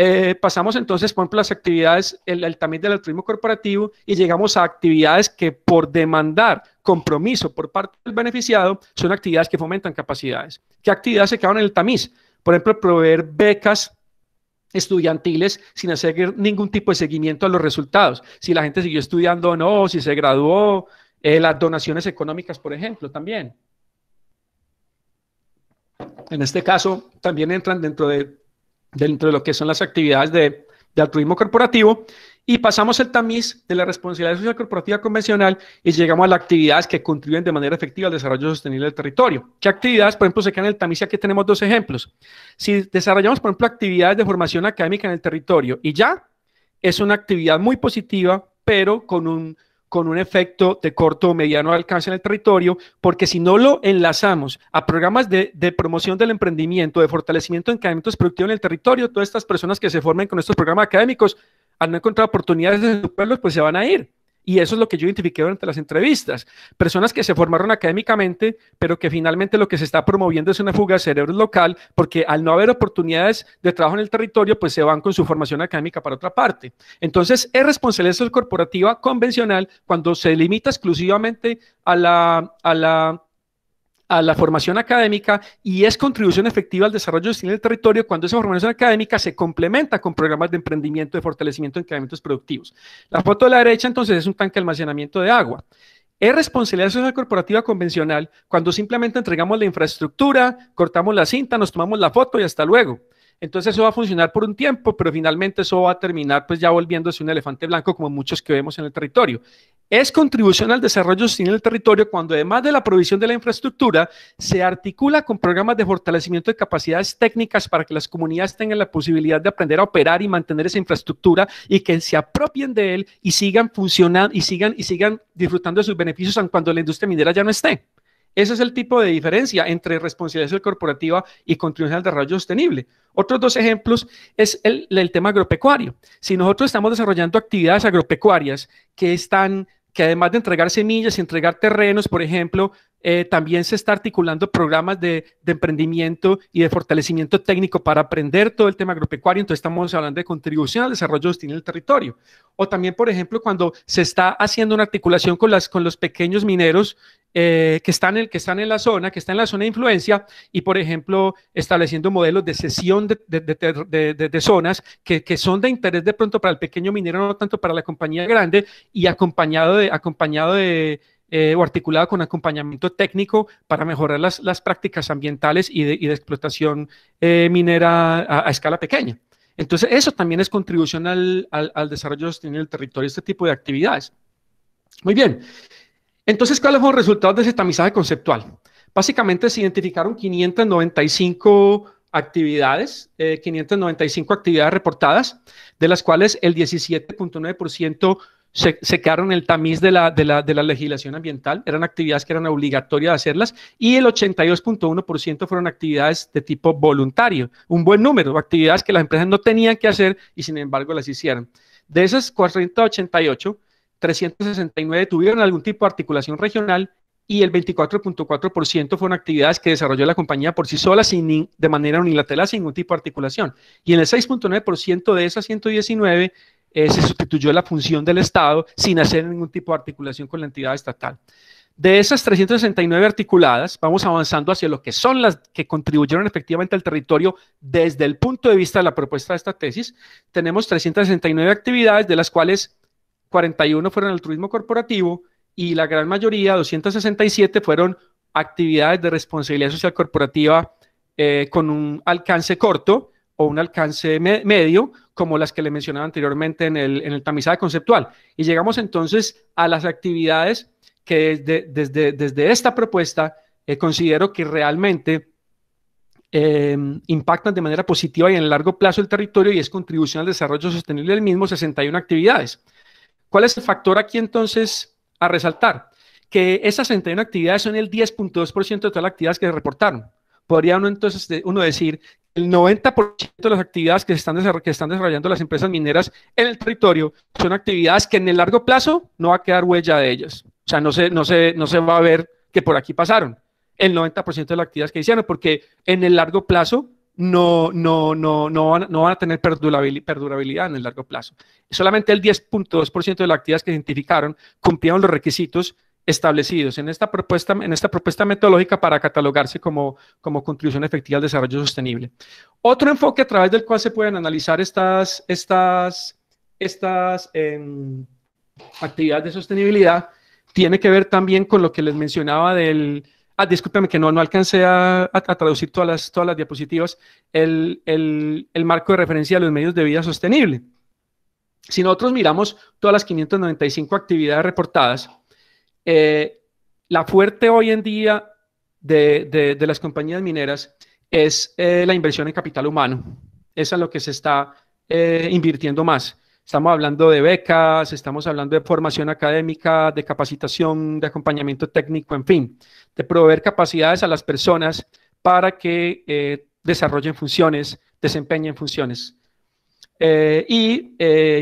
Eh, pasamos entonces, por ejemplo, las actividades, el, tamiz del altruismo corporativo y llegamos a actividades que por demandar compromiso por parte del beneficiado son actividades que fomentan capacidades. ¿Qué actividades se quedaron en el tamiz? Por ejemplo, proveer becas estudiantiles sin hacer ningún tipo de seguimiento a los resultados, si la gente siguió estudiando o no, si se graduó, eh, las donaciones económicas, por ejemplo, también. En este caso, también entran dentro de dentro de lo que son las actividades de, altruismo corporativo y pasamos el tamiz de la responsabilidad social corporativa convencional y llegamos a las actividades que contribuyen de manera efectiva al desarrollo sostenible del territorio. ¿Qué actividades, por ejemplo, se quedan en el tamiz? Aquí tenemos dos ejemplos. Si desarrollamos, por ejemplo, actividades de formación académica en el territorio y ya es una actividad muy positiva, pero con un con un efecto de corto o mediano alcance en el territorio, porque si no lo enlazamos a programas de, promoción del emprendimiento, de fortalecimiento de encadenamientos productivos en el territorio, todas estas personas que se formen con estos programas académicos, al no encontrar oportunidades en sus pueblos, pues se van a ir. Y eso es lo que yo identifiqué durante las entrevistas. Personas que se formaron académicamente, pero que finalmente lo que se está promoviendo es una fuga de cerebros local, porque al no haber oportunidades de trabajo en el territorio, pues se van con su formación académica para otra parte. Entonces, es responsabilidad corporativa convencional cuando se limita exclusivamente a la, a la a la formación académica y es contribución efectiva al desarrollo sostenible del territorio cuando esa formación académica se complementa con programas de emprendimiento, de fortalecimiento de encadenamientos productivos. La foto de la derecha entonces es un tanque de almacenamiento de agua. Es responsabilidad social corporativa convencional cuando simplemente entregamos la infraestructura, cortamos la cinta, nos tomamos la foto y hasta luego. Entonces eso va a funcionar por un tiempo, pero finalmente eso va a terminar pues ya volviéndose un elefante blanco como muchos que vemos en el territorio. Es contribución al desarrollo sostenible el territorio cuando además de la provisión de la infraestructura se articula con programas de fortalecimiento de capacidades técnicas para que las comunidades tengan la posibilidad de aprender a operar y mantener esa infraestructura y que se apropien de él y sigan funcionando y sigan y sigan disfrutando de sus beneficios cuando la industria minera ya no esté. Ese es el tipo de diferencia entre responsabilidad corporativa y contribución al desarrollo sostenible. Otros dos ejemplos es el, el, tema agropecuario. Si nosotros estamos desarrollando actividades agropecuarias que están, que además de entregar semillas y entregar terrenos, por ejemplo, eh, también se está articulando programas de, emprendimiento y de fortalecimiento técnico para aprender todo el tema agropecuario. Entonces estamos hablando de contribución al desarrollo sostenible del territorio. O también, por ejemplo, cuando se está haciendo una articulación con, las, con los pequeños mineros eh, que, están en, que están en la zona, que están en la zona de influencia y, por ejemplo, estableciendo modelos de cesión de, zonas que, que, son de interés de pronto para el pequeño minero, no tanto para la compañía grande y acompañado de... Acompañado de eh, o articulada con acompañamiento técnico para mejorar las, las prácticas ambientales y de, explotación eh, minera a, escala pequeña. Entonces, eso también es contribución al, desarrollo sostenible del territorio, este tipo de actividades. Muy bien. Entonces, ¿cuáles fueron los resultados de ese tamizaje conceptual? Básicamente se identificaron 595 actividades, 595 eh, actividades reportadas, de las cuales el 17.9% se, quedaron en el tamiz de la, de, la, legislación ambiental, eran actividades que eran obligatorias de hacerlas y el 82.1% fueron actividades de tipo voluntario, un buen número, actividades que las empresas no tenían que hacer y sin embargo las hicieron. De esas 488, 369 tuvieron algún tipo de articulación regional y el 24.4% fueron actividades que desarrolló la compañía por sí sola sin, de manera unilateral sin ningún tipo de articulación. Y en el 6.9% de esas 119 eh, se sustituyó la función del Estado sin hacer ningún tipo de articulación con la entidad estatal. De esas 369 articuladas, vamos avanzando hacia lo que son las que contribuyeron efectivamente al territorio desde el punto de vista de la propuesta de esta tesis. Tenemos 369 actividades, de las cuales 41 fueron el turismo corporativo y la gran mayoría, 267, fueron actividades de responsabilidad social corporativa eh, con un alcance corto o un alcance medio, como las que le mencionaba anteriormente en el, en el tamizado conceptual. Y llegamos entonces a las actividades que desde, desde, desde esta propuesta eh, considero que realmente em, impactan de manera positiva y en el largo plazo el territorio y es contribución al desarrollo sostenible del mismo 61 actividades. ¿Cuál es el factor aquí entonces a resaltar? Que esas 61 actividades son el 10.2% de todas las actividades que se reportaron. Podría uno entonces uno decir el 90% de las actividades que, están desarrollando las empresas mineras en el territorio son actividades que en el largo plazo no va a quedar huella de ellas. O sea, no se, no se, no se va a ver que por aquí pasaron el 90% de las actividades que hicieron, porque en el largo plazo no, no, no, no, van, no van a tener perdurabilidad en el largo plazo. Solamente el 10.2% de las actividades que identificaron cumplieron los requisitos establecidos en esta propuesta, en esta propuesta metodológica para catalogarse como, como contribución efectiva al desarrollo sostenible. Otro enfoque a través del cual se pueden analizar estas, estas, estas em, actividades de sostenibilidad tiene que ver también con lo que les mencionaba del... Ah, discúlpeme que no, no alcancé a, traducir todas las, todas las diapositivas, el, el, el marco de referencia de los medios de vida sostenible. Si nosotros miramos todas las 595 actividades reportadas, eh, la fuerte hoy en día de, las compañías mineras es eh, la inversión en capital humano. Esa es lo que se está eh, invirtiendo más. Estamos hablando de becas, estamos hablando de formación académica, de capacitación, de acompañamiento técnico, en fin, de proveer capacidades a las personas para que desarrollen funciones, desempeñen funciones. y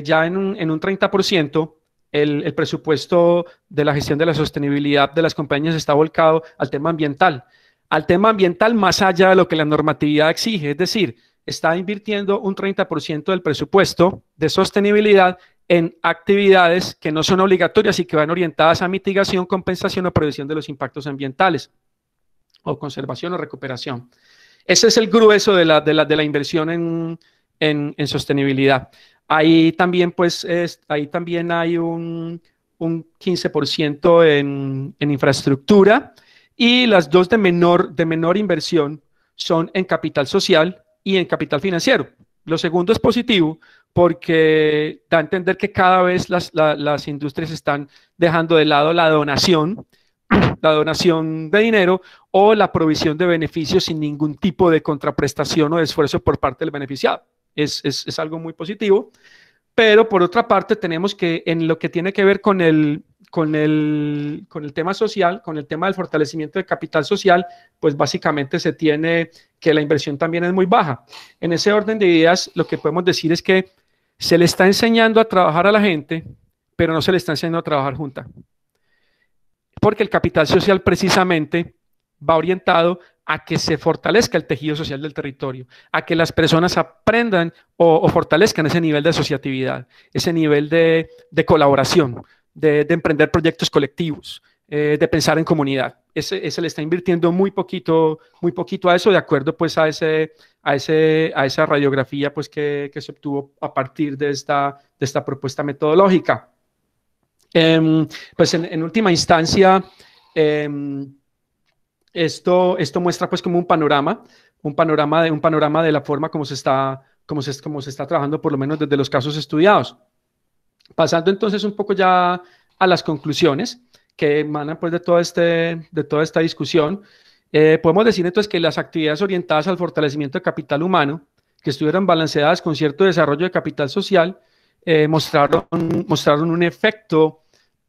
ya en un, en un 30% el, presupuesto de la gestión de la sostenibilidad de las compañías está volcado al tema ambiental, al tema ambiental más allá de lo que la normatividad exige, es decir, está invirtiendo un 30% del presupuesto de sostenibilidad en actividades que no son obligatorias y que van orientadas a mitigación, compensación o prevención de los impactos ambientales o conservación o recuperación. Ese es el grueso de la, inversión en sostenibilidad. Ahí también, pues, ahí también hay un, 15% en, infraestructura y las dos de menor, de menor inversión son en capital social y en capital financiero. Lo segundo es positivo porque da a entender que cada vez las, las industrias están dejando de lado la donación, [CLEARS THROAT] la donación de dinero o la provisión de beneficios sin ningún tipo de contraprestación o esfuerzo por parte del beneficiado es, algo muy positivo. Pero por otra parte, tenemos que en lo que tiene que ver con el, con el, con el tema social, con el tema del fortalecimiento del capital social, pues básicamente se tiene que la inversión también es muy baja. En ese orden de ideas, lo que podemos decir es que se le está enseñando a trabajar a la gente, pero no se le está enseñando a trabajar junta. Porque el capital social precisamente va orientado a que se fortalezca el tejido social del territorio, a que las personas aprendan o, fortalezcan ese nivel de asociatividad, ese nivel de, colaboración, de, emprender proyectos colectivos, eh, de pensar en comunidad. Ese, le está invirtiendo muy poquito, muy poquito a eso, de acuerdo pues a, ese, a, ese, a esa radiografía pues que, se obtuvo a partir de esta, de esta propuesta metodológica. Em, pues en, última instancia, em, esto, esto muestra pues como un panorama, un panorama de, un panorama de la forma como se, está, como, se, como se está trabajando, por lo menos desde los casos estudiados. Pasando entonces un poco ya a las conclusiones que emanan pues de, todo este, de toda esta discusión, eh, podemos decir entonces que las actividades orientadas al fortalecimiento de capital humano, que estuvieron balanceadas con cierto desarrollo de capital social, eh, mostraron, mostraron un efecto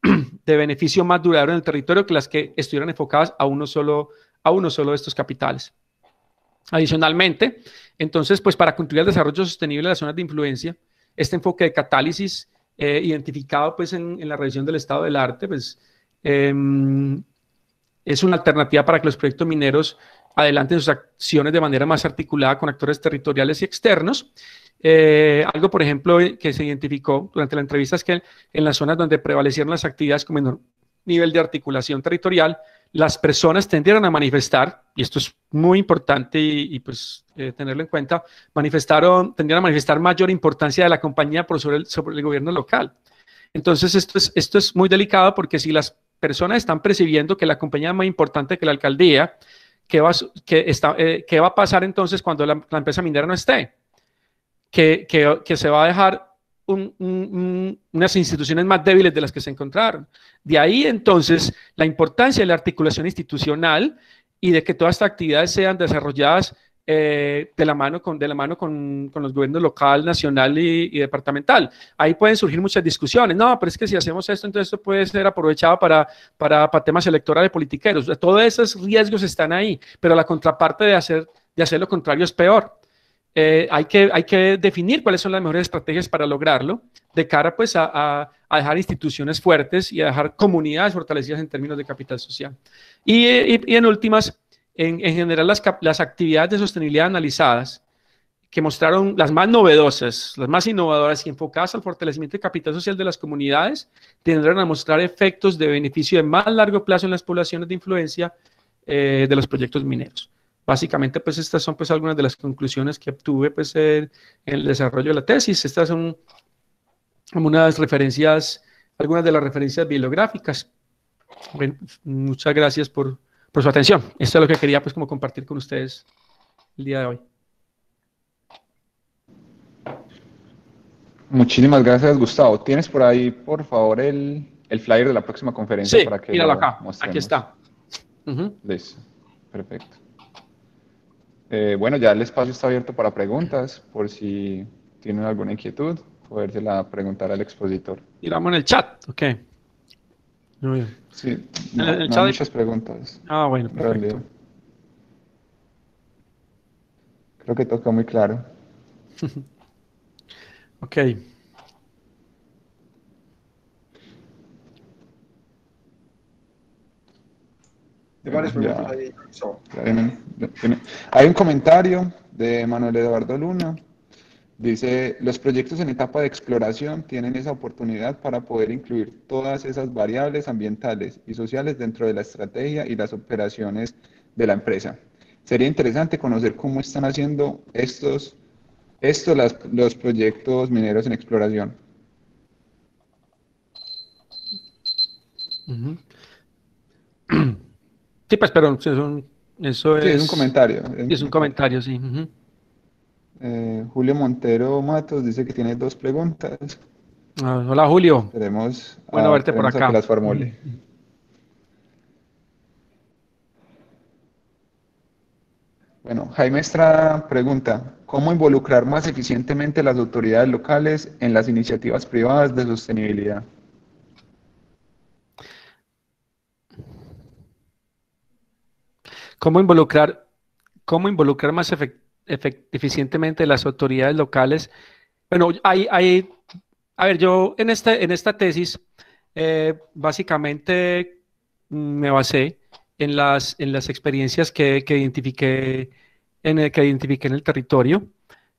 [CLEARS THROAT] de beneficio más duradero en el territorio que las que estuvieran enfocadas a uno solo, a uno solo de estos capitales. Adicionalmente, entonces, pues para contribuir el desarrollo sostenible de las zonas de influencia, este enfoque de catálisis eh, identificado pues en, la revisión del estado del arte, pues em, es una alternativa para que los proyectos mineros adelanten sus acciones de manera más articulada con actores territoriales y externos. Eh, algo, por ejemplo, que se identificó durante la entrevista es que en las zonas donde prevalecieron las actividades con menor nivel de articulación territorial, las personas tendieron a manifestar, y esto es muy importante y, pues eh, tenerlo en cuenta, manifestaron, tendieron a manifestar mayor importancia de la compañía por sobre el, sobre el gobierno local. Entonces, esto es, esto es muy delicado porque si las personas están percibiendo que la compañía es más importante que la alcaldía, ¿qué va, que está, eh, va a pasar entonces cuando la, empresa minera no esté? Que, que, se va a dejar unas instituciones más débiles de las que se encontraron. De ahí entonces la importancia de la articulación institucional y de que todas estas actividades sean desarrolladas eh, de la mano, con, de la mano con, con los gobiernos local, nacional y, departamental. Ahí pueden surgir muchas discusiones. No, pero es que si hacemos esto, entonces esto puede ser aprovechado para, para, para temas electorales politiqueros. Todos esos riesgos están ahí, pero la contraparte de hacer, de hacer lo contrario es peor. Eh, hay, que, hay que definir cuáles son las mejores estrategias para lograrlo de cara pues a, a, a dejar instituciones fuertes y a dejar comunidades fortalecidas en términos de capital social. y, y en últimas, en, general las, actividades de sostenibilidad analizadas que mostraron las más novedosas, las más innovadoras y enfocadas al fortalecimiento del capital social de las comunidades, tendrán a mostrar efectos de beneficio de más largo plazo en las poblaciones de influencia eh, de los proyectos mineros. Básicamente, pues estas son pues algunas de las conclusiones que obtuve pues en, el desarrollo de la tesis. Estas son como referencias, algunas de las referencias bibliográficas. muchas gracias por, por su atención. Esto es lo que quería pues como compartir con ustedes el día de hoy. Muchísimas gracias, Gustavo. ¿Tienes por ahí, por favor, el, el flyer de la próxima conferencia? para que míralo acá. Aquí está. Listo. Perfecto. Eh, bueno, ya el espacio está abierto para preguntas, por si tienen alguna inquietud, podérsela preguntar al expositor. vamos en el chat, ok. Muy Sí, muchas preguntas. Ah, bueno, Creo que toca muy claro. [LAUGHS] ok. Hay un comentario de Manuel Eduardo Luna Dice, los proyectos en etapa de exploración tienen esa oportunidad para poder incluir todas esas variables ambientales y sociales dentro de la estrategia y las operaciones de la empresa. Sería interesante conocer cómo están haciendo estos, estos los proyectos mineros en exploración. Sí, pues, perdón, eso, es, un comentario. Es, es un comentario, sí. Eh, Julio Montero Matos dice que tiene dos preguntas. Ah, hola Julio. Esperemos bueno a, verte por acá. las Bueno, Jaime Estrada pregunta, ¿cómo involucrar más eficientemente las autoridades locales en las iniciativas privadas de sostenibilidad? ¿Cómo involucrar, cómo involucrar más efectivamente? eficientemente las autoridades locales. Bueno, hay, hay, a ver, yo en, este, en esta tesis eh, básicamente mm, me basé en las, en las experiencias que, que identifiqué en el, que identifiqué el territorio,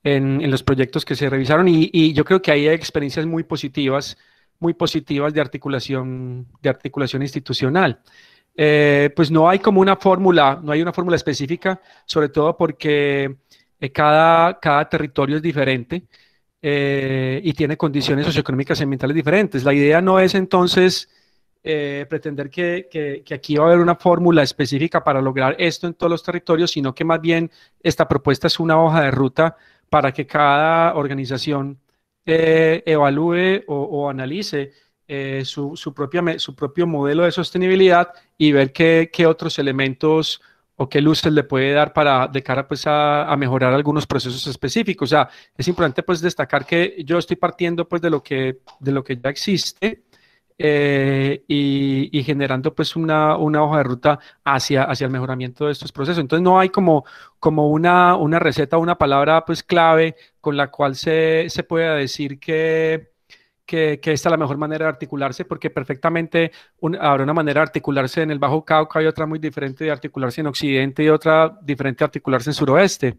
en, los proyectos que se revisaron y, y, yo creo que hay experiencias muy positivas, muy positivas de articulación, de articulación institucional. Eh, pues no hay como una fórmula, no hay una fórmula específica, sobre todo porque eh, cada, cada territorio es diferente eh, y tiene condiciones socioeconómicas y ambientales diferentes. La idea no es entonces eh, pretender que, aquí va a haber una fórmula específica para lograr esto en todos los territorios, sino que más bien esta propuesta es una hoja de ruta para que cada organización evalúe o, analice su, propia, su propio modelo de sostenibilidad y ver qué, qué otros elementos o qué luces le puede dar para de cara pues a, mejorar algunos procesos específicos. O sea, es importante pues destacar que yo estoy partiendo pues de lo que, de lo que ya existe eh, y, generando pues una, una, hoja de ruta hacia, hacia el mejoramiento de estos procesos. Entonces no hay como, como una, una receta, una palabra pues clave con la cual se, se pueda decir que, que, esta es la mejor manera de articularse, porque perfectamente habrá una manera de articularse en el Bajo Cauca y otra muy diferente de articularse en Occidente y otra diferente de articularse en Suroeste.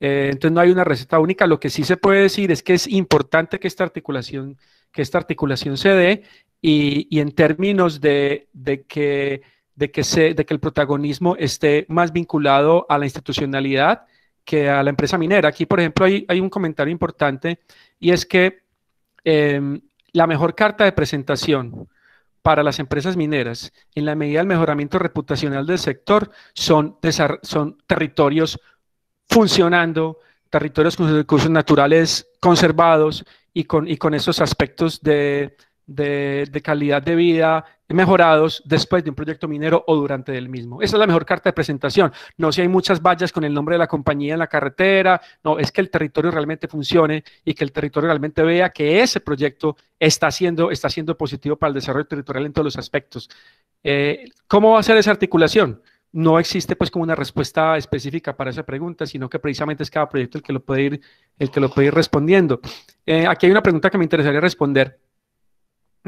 Eh, entonces no hay una receta única. Lo que sí se puede decir es que es importante que esta articulación, que esta articulación se dé y, en términos de, que, de que, se, de que el protagonismo esté más vinculado a la institucionalidad que a la empresa minera. Aquí, por ejemplo, hay un comentario importante y es que Em, la mejor carta de presentación para las empresas mineras en la medida del mejoramiento reputacional del sector son, territorios funcionando, territorios con recursos naturales conservados y con, esos aspectos de, de calidad de vida mejorados después de un proyecto minero o durante el mismo. Esa es la mejor carta de presentación. No si hay muchas vallas con el nombre de la compañía en la carretera, no, es que el territorio realmente funcione y que el territorio realmente vea que ese proyecto está siendo, está positivo para el desarrollo territorial en todos los aspectos. Eh, ¿Cómo va a ser esa articulación? No existe pues como una respuesta específica para esa pregunta, sino que precisamente es cada proyecto el que lo puede ir, el que lo puede respondiendo. Eh, aquí hay una pregunta que me interesaría responder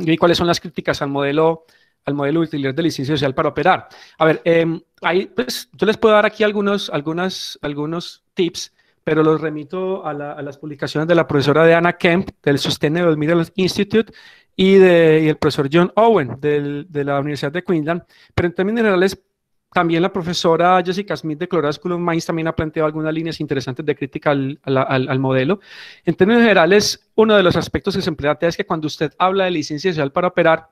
y cuáles son las críticas al modelo al modelo utilidad de licencia social para operar. A ver, eh, ahí, pues, yo les puedo dar aquí algunos, algunas, algunos tips, pero los remito a, las publicaciones de la profesora Diana Kemp del Sustainable Middle Institute y, de, el profesor John Owen de la Universidad de Queensland. Pero en términos generales, también la profesora Jessica Smith de of Mines también ha planteado algunas líneas interesantes de crítica al, modelo. En términos generales, uno de los aspectos que se plantea es que cuando usted habla de licencia social para operar,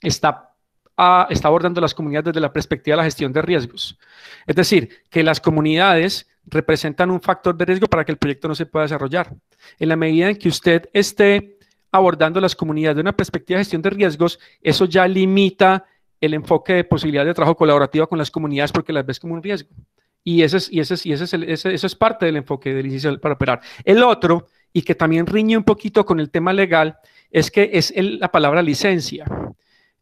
está, ah, está abordando las comunidades desde la perspectiva de la gestión de riesgos. Es decir, que las comunidades representan un factor de riesgo para que el proyecto no se pueda desarrollar. En la medida en que usted esté abordando las comunidades de una perspectiva de gestión de riesgos, eso ya limita el enfoque de posibilidad de trabajo colaborativo con las comunidades porque las ves como un riesgo. Y ese es, y ese y ese es, eso es parte del enfoque del licenciado para operar. El otro, y que también riñe un poquito con el tema legal, es que es la palabra licencia.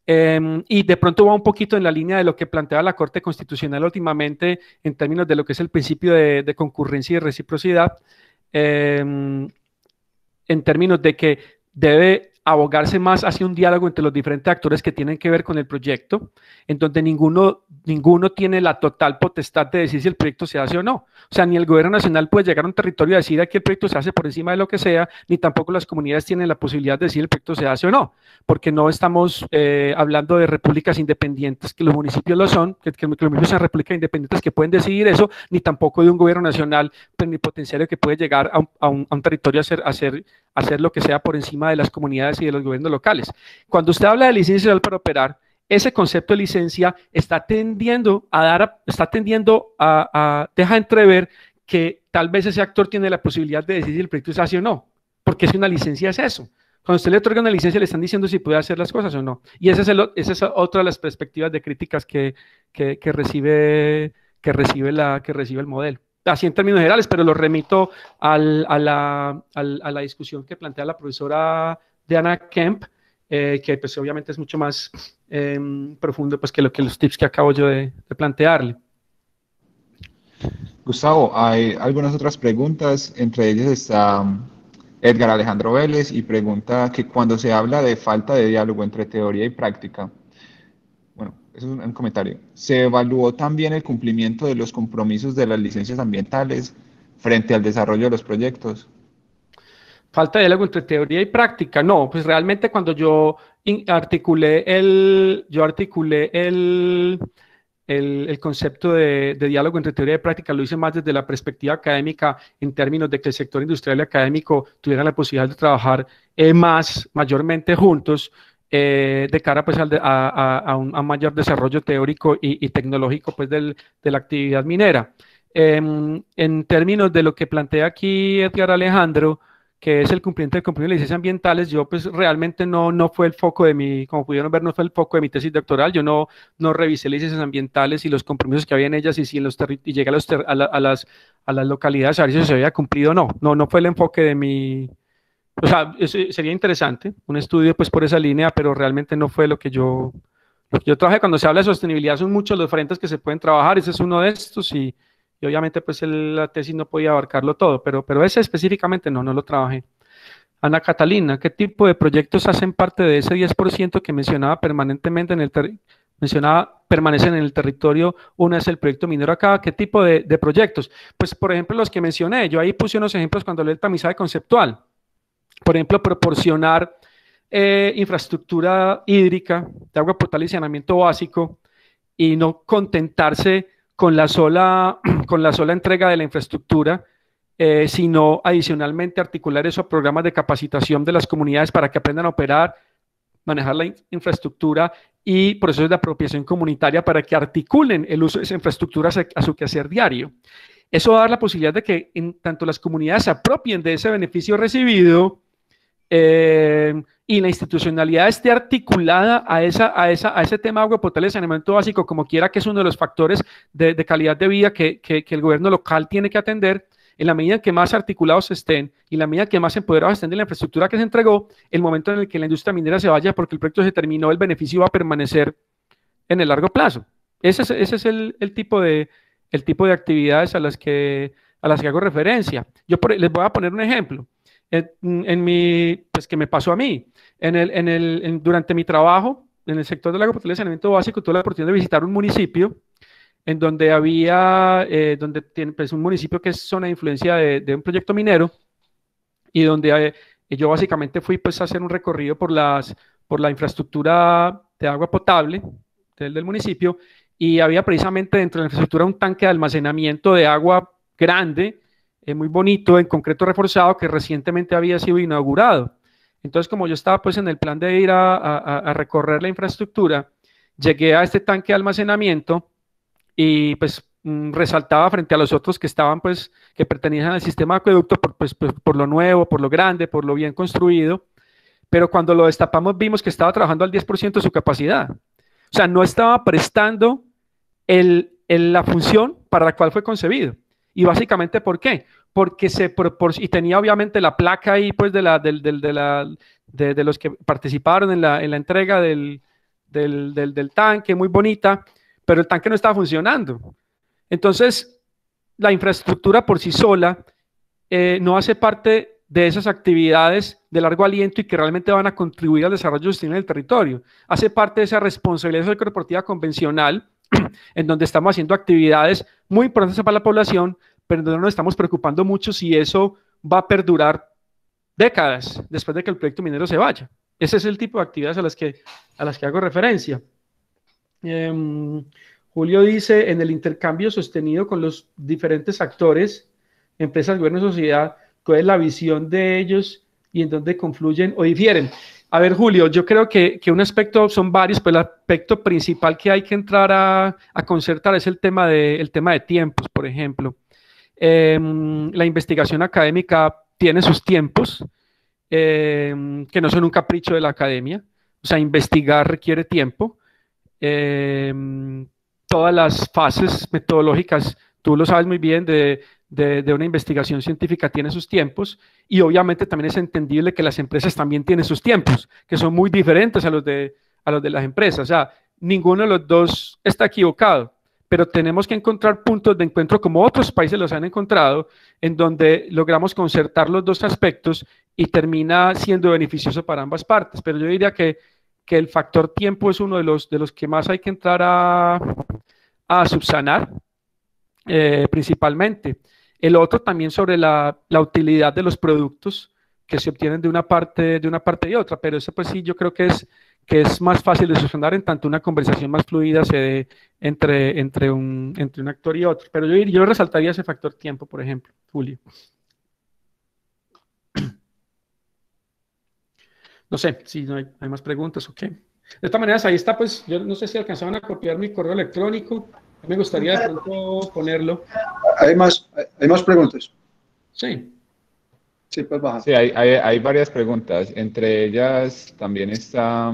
Em, y de pronto va un poquito en la línea de lo que plantea la Corte Constitucional últimamente en términos de lo que es el principio de, concurrencia y reciprocidad, em, en términos de que debe abogarse más hacia un diálogo entre los diferentes actores que tienen que ver con el proyecto, en donde ninguno, ninguno tiene la total potestad de decir si el proyecto se hace o no. O sea, ni el gobierno nacional puede llegar a un territorio y decir que el proyecto se hace por encima de lo que sea, ni tampoco las comunidades tienen la posibilidad de decir el proyecto se hace o no, porque no estamos eh, hablando de repúblicas independientes, que los municipios lo son, que, los municipios son repúblicas independientes que pueden decidir eso, ni tampoco de un gobierno nacional plenipotenciario pues, que puede llegar a un, territorio a ser, a ser hacer lo que sea por encima de las comunidades y de los gobiernos locales. Cuando usted habla de licencia para operar, ese concepto de licencia está tendiendo a dar, está tendiendo a, deja entrever que tal vez ese actor tiene la posibilidad de decidir si el proyecto es así o no, porque si una licencia es eso. Cuando usted le otorga una licencia, le están diciendo si puede hacer las cosas o no. Y esa es, es otra de las perspectivas de críticas recibe, que, recibe la, que recibe el modelo así en términos generales, pero lo remito a, la, discusión que plantea la profesora Diana Kemp, eh, que pues, obviamente es mucho más em, profundo pues, que, lo, que los tips que acabo yo de, de plantearle. Gustavo, hay algunas otras preguntas, entre ellas está um, Edgar Alejandro Vélez y pregunta que cuando se habla de falta de diálogo entre teoría y práctica, es un, comentario. Se evaluó también el cumplimiento de los compromisos de las licencias ambientales frente al desarrollo de los proyectos. Falta de diálogo entre teoría y práctica. No, pues realmente cuando yo articulé el, yo articulé el, el, concepto de, diálogo entre teoría y práctica lo hice más desde la perspectiva académica en términos de que el sector industrial y académico tuvieran la posibilidad de trabajar eh, más, mayormente juntos, eh, de cara pues, a, un mayor desarrollo teórico y, tecnológico pues, del, de la actividad minera. Em, en términos de lo que plantea aquí Edgar Alejandro, que es el cumplimiento de cumplimiento de licencias ambientales, yo pues realmente no, no fue el foco de mi, como pudieron ver, no fue el foco de mi tesis doctoral, yo no, no revisé licencias ambientales y los compromisos que había en ellas y si en los y llegué a, las, a las localidades a ver si se había cumplido o no, no, no fue el enfoque de mi, o sea, sería interesante un estudio pues por esa línea, pero realmente no fue lo que yo, lo yo trabajé. Cuando se habla de sostenibilidad son muchos los frentes que se pueden trabajar, ese es uno de estos y, obviamente pues la tesis no podía abarcarlo todo, pero, pero ese específicamente no, no lo trabajé. Ana Catalina, ¿qué tipo de proyectos hacen parte de ese 10% que mencionaba permanentemente en el mencionaba permanecen en el territorio? Uno es el proyecto minero acá, ¿qué tipo de, de, proyectos? Pues por ejemplo los que mencioné, yo ahí puse unos ejemplos cuando leí el tamizaje conceptual por ejemplo, proporcionar eh, infraestructura hídrica, de agua potable y saneamiento básico, y no contentarse con la sola, [CLEARS THROAT] con la sola entrega de la infraestructura, eh, sino adicionalmente articular eso a programas de capacitación de las comunidades para que aprendan a operar, manejar la infraestructura y procesos de apropiación comunitaria para que articulen el uso de esa infraestructura a su quehacer diario. Eso va a dar la posibilidad de que tanto las comunidades se apropien de ese beneficio recibido, eh, y la institucionalidad esté articulada a, esa, a, esa, a ese tema agua potable saneamiento básico, como quiera que es uno de los factores de, calidad de vida que, el gobierno local tiene que atender, en la medida en que más articulados estén y en la medida que más empoderados estén de la infraestructura que se entregó, el momento en el que la industria minera se vaya porque el proyecto se terminó, el beneficio va a permanecer en el largo plazo. Ese es, el, tipo de, actividades a las que, a las que hago referencia. Yo les voy a poner un ejemplo en, en mi, pues que me pasó a mí, en el, en el, durante mi trabajo en el sector del de y saneamiento básico, tuve la oportunidad de visitar un municipio en donde había, eh, donde tiene, pues un municipio que es zona de influencia de, un proyecto minero y donde eh, yo básicamente fui pues a hacer un recorrido por las, por la infraestructura de agua potable del municipio y había precisamente dentro de la infraestructura un tanque de almacenamiento de agua grande eh, muy bonito en concreto reforzado que recientemente había sido inaugurado. Entonces, como yo estaba pues en el plan de ir a, recorrer la infraestructura, llegué a este tanque de almacenamiento y pues mm, resaltaba frente a los otros que estaban pues que pertenecían al sistema de acueducto por, pues, pues, por lo nuevo, por lo grande, por lo bien construido, pero cuando lo destapamos vimos que estaba trabajando al 10% de su capacidad. O sea, no estaba prestando la función para la cual fue concebido. Y básicamente, ¿por qué? Porque se y tenía obviamente la placa ahí, pues, de, la, de, los que participaron en la, entrega del, del, tanque, muy bonita, pero el tanque no estaba funcionando. Entonces, la infraestructura por sí sola eh, no hace parte de esas actividades de largo aliento y que realmente van a contribuir al desarrollo sostenible del territorio. Hace parte de esa responsabilidad social corporativa convencional en donde estamos haciendo actividades muy importantes para la población, pero no nos estamos preocupando mucho si eso va a perdurar décadas después de que el proyecto minero se vaya. Ese es el tipo de actividades a las que, a las que hago referencia. Em, Julio dice, en el intercambio sostenido con los diferentes actores, empresas, gobierno, sociedad, cuál es la visión de ellos y en dónde confluyen o difieren. A ver, Julio, yo creo que, un aspecto, son varios, pero el aspecto principal que hay que entrar a, concertar es el tema de, tema de tiempos, por ejemplo. Em, la investigación académica tiene sus tiempos, em, que no son un capricho de la academia. O sea, investigar requiere tiempo. Em, todas las fases metodológicas, tú lo sabes muy bien, de de, una investigación científica tiene sus tiempos y obviamente también es entendible que las empresas también tienen sus tiempos, que son muy diferentes a los de, a los de las empresas. O sea, ninguno de los dos está equivocado, pero tenemos que encontrar puntos de encuentro como otros países los han encontrado, en donde logramos concertar los dos aspectos y termina siendo beneficioso para ambas partes. Pero yo diría que, que el factor tiempo es uno de los, de los que más hay que entrar a, subsanar. Eh, principalmente. El otro también sobre la, utilidad de los productos que se obtienen de una parte de una parte y otra, pero eso pues sí yo creo que es que es más fácil de solucionar en tanto una conversación más fluida se entre, entre, un, entre un actor y otro. Pero yo, yo resaltaría ese factor tiempo, por ejemplo, Julio. [CLEARS THROAT] No sé si no hay, más preguntas o qué. De esta maneras, ahí está, pues, yo no sé si alcanzaban a copiar mi correo electrónico. Me gustaría pronto ponerlo. Hay más, hay más preguntas. Sí. Sí, pues baja. Sí, hay, varias preguntas. Entre ellas también está,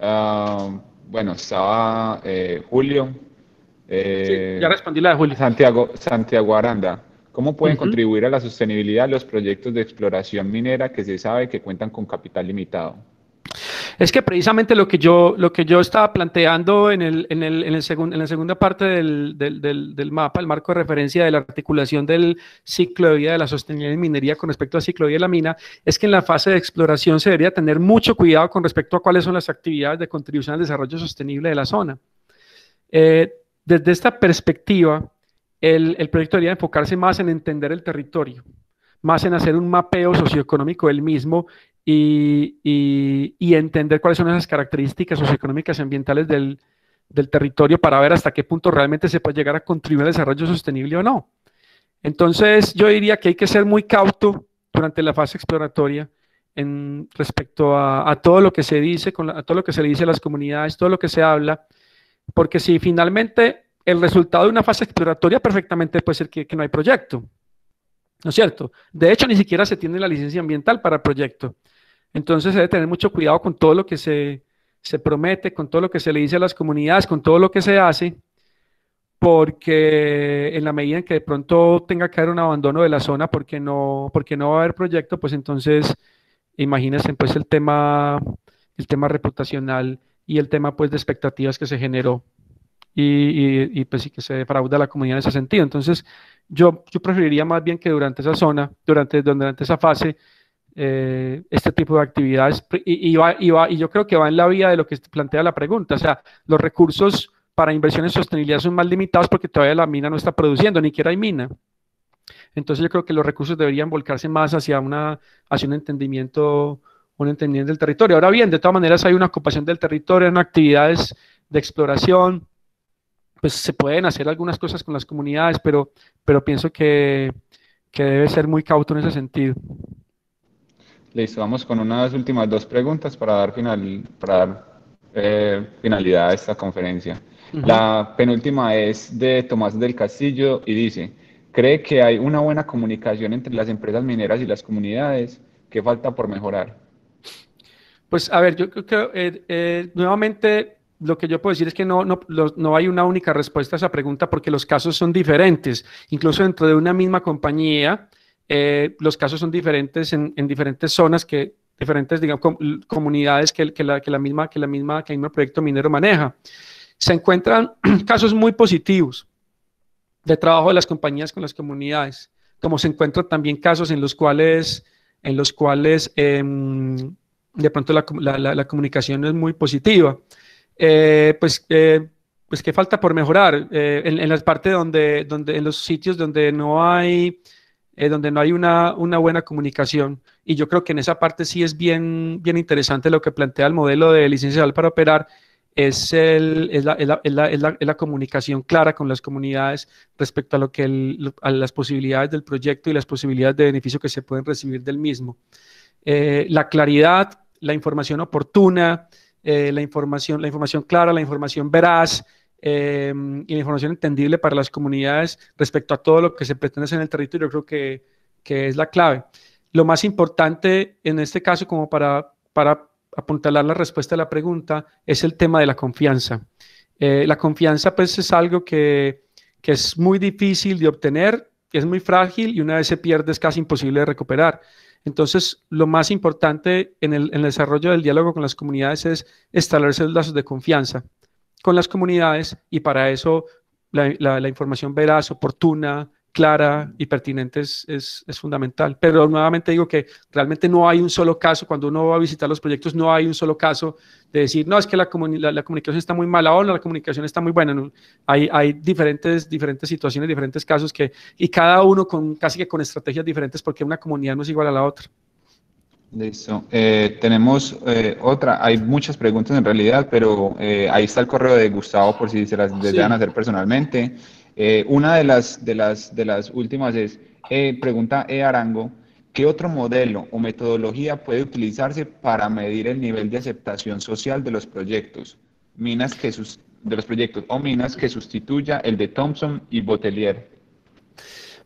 ah, bueno, estaba eh, Julio. Eh, sí, ya respondí la de Julio. Santiago, Santiago Aranda. ¿Cómo pueden contribuir a la sostenibilidad los proyectos de exploración minera que se sabe que cuentan con capital limitado? Es que precisamente lo que yo, lo que yo estaba planteando en, la segunda parte del, mapa, el marco de referencia de la articulación del ciclo de vida de la sostenibilidad en minería con respecto al ciclo de vida de la mina, es que en la fase de exploración se debería tener mucho cuidado con respecto a cuáles son las actividades de contribución al desarrollo sostenible de la zona. Eh, desde esta perspectiva, el, el proyecto debería enfocarse más en entender el territorio, más en hacer un mapeo socioeconómico del mismo y, entender cuáles son esas características socioeconómicas y ambientales del, territorio para ver hasta qué punto realmente se puede llegar a contribuir al desarrollo sostenible o no. Entonces, yo diría que hay que ser muy cauto durante la fase exploratoria en respecto a, todo lo que se dice, con a todo lo que se le dice a las comunidades, todo lo que se habla, porque si finalmente el resultado de una fase exploratoria perfectamente puede ser que, que no hay proyecto, ¿no es cierto? De hecho, ni siquiera se tiene la licencia ambiental para el proyecto. Entonces hay debe tener mucho cuidado con todo lo que se, se promete, con todo lo que se le dice a las comunidades, con todo lo que se hace, porque en la medida en que de pronto tenga que haber un abandono de la zona porque no, porque no va a haber proyecto, pues entonces imagínense pues el tema, el tema reputacional y el tema pues de expectativas que se generó y, pues y que se defrauda la comunidad en ese sentido. Entonces yo, yo preferiría más bien que durante esa zona, durante, durante esa fase, eh, este tipo de actividades y, y, yo creo que va en la vía de lo que plantea la pregunta, o sea, los recursos para inversiones sostenibles son más limitados porque todavía la mina no está produciendo, ni siquiera hay mina. Entonces yo creo que los recursos deberían volcarse más hacia, una, hacia un entendimiento un entendimiento del territorio. Ahora bien, de todas maneras hay una ocupación del territorio, en actividades de exploración, pues se pueden hacer algunas cosas con las comunidades, pero, pero pienso que, que debe ser muy cauto en ese sentido. Listo, vamos con unas últimas dos preguntas para dar, final, para eh, finalidad a esta conferencia. La penúltima es de Tomás del Castillo y dice, ¿cree que hay una buena comunicación entre las empresas mineras y las comunidades? ¿Qué falta por mejorar? Pues a ver, yo creo que eh, eh, nuevamente lo que yo puedo decir es que no, no, no, hay una única respuesta a esa pregunta porque los casos son diferentes, incluso dentro de una misma compañía eh, los casos son diferentes en, diferentes zonas que diferentes digamos, comunidades que, que, la, que, la misma, que, la misma, que el mismo proyecto minero maneja. Se encuentran [CLEARS THROAT] casos muy positivos de trabajo de las compañías con las comunidades, como se encuentran también casos en los cuales, en los cuales em, de pronto la, la, comunicación es muy positiva. Eh, pues, eh, pues, ¿qué falta por mejorar? En, en, las partes donde, donde, en los sitios donde no hay eh, donde no hay una, buena comunicación. Y yo creo que en esa parte sí es bien, bien interesante lo que plantea el modelo de licenciado para operar, es, el, la, comunicación clara con las comunidades respecto a, lo que a las posibilidades del proyecto y las posibilidades de beneficio que se pueden recibir del mismo. Eh, la claridad, la información oportuna, eh, la, información, la información clara, la información veraz, y em, la información entendible para las comunidades respecto a todo lo que se pretende hacer en el territorio, creo que, es la clave. Lo más importante en este caso, como para, apuntalar la respuesta a la pregunta, es el tema de la confianza. Eh, la confianza pues es algo que, es muy difícil de obtener, es muy frágil y una vez se pierde es casi imposible de recuperar. Entonces, lo más importante en el, desarrollo del diálogo con las comunidades es establecer lazos de confianza con las comunidades y para eso la, información veraz, oportuna, clara y pertinente es, fundamental. Pero nuevamente digo que realmente no hay un solo caso, cuando uno va a visitar los proyectos, no hay un solo caso de decir, no, es que la, la, comunicación está muy mala o la comunicación está muy buena. hay, hay diferentes, diferentes situaciones, diferentes casos que, y cada uno con, casi que con estrategias diferentes porque una comunidad no es igual a la otra. Listo. Eh, tenemos eh, otra. Hay muchas preguntas en realidad, pero eh, ahí está el correo de Gustavo por si se las desean hacer personalmente. una de las, de, las, de las últimas es, pregunta E. Arango, ¿qué otro modelo o metodología puede utilizarse para medir el nivel de aceptación social de los proyectos? Minas que de los proyectos o minas que sustituya el de Thompson y Botelier.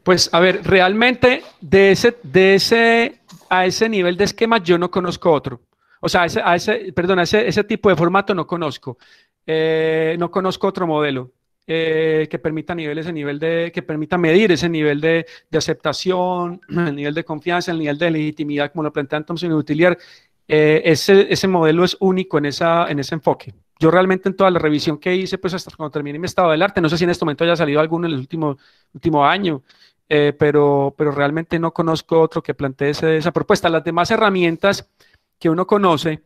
Pues a ver, realmente de ese, de ese a ese nivel de esquema yo no conozco otro. O sea, a ese, perdón, ese, ese, tipo de formato no conozco. Eh, no conozco otro modelo eh, que permita nivel ese nivel de, que permita medir ese nivel de, de, aceptación, [CLEARS THROAT] el nivel de confianza, el nivel de legitimidad, como lo plantean Thompson y Utilier. Eh, ese, ese modelo es único en, esa, en ese enfoque. Yo realmente en toda la revisión que hice, pues hasta cuando terminé mi estado del arte, no sé si en este momento haya salido alguno en el último, último año, eh, pero, pero realmente no conozco otro que plantee esa, esa propuesta. Las demás herramientas que uno conoce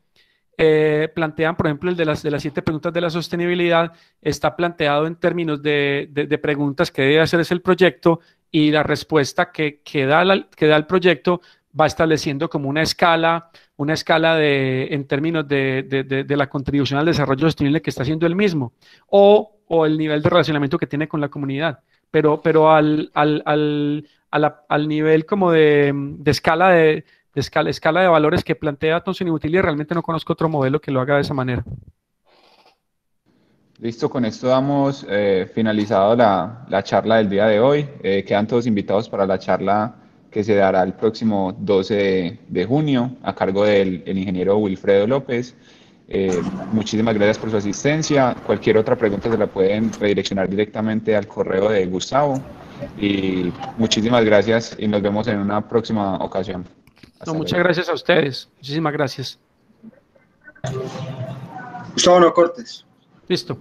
eh, plantean, por ejemplo, el de las, de las siete preguntas de la sostenibilidad, está planteado en términos de, de, preguntas que debe hacerse el proyecto y la respuesta que, que, da que da el proyecto va estableciendo como una escala, una escala de, en términos de, de, de, la contribución al desarrollo sostenible que está haciendo el mismo o, o el nivel de relacionamiento que tiene con la comunidad pero, pero al, al, al, nivel como de, de escala de, escala, escala, de valores que plantea Thomson y realmente no conozco otro modelo que lo haga de esa manera. Listo, con esto damos eh, finalizado la, charla del día de hoy. Eh, quedan todos invitados para la charla que se dará el próximo 12 de, junio a cargo del ingeniero Wilfredo López. Eh, muchísimas gracias por su asistencia. Cualquier otra pregunta se la pueden redireccionar directamente al correo de Gustavo. Y muchísimas gracias y nos vemos en una próxima ocasión. muchas gracias a ustedes. Muchísimas gracias. Gustavo, no cortes. Listo.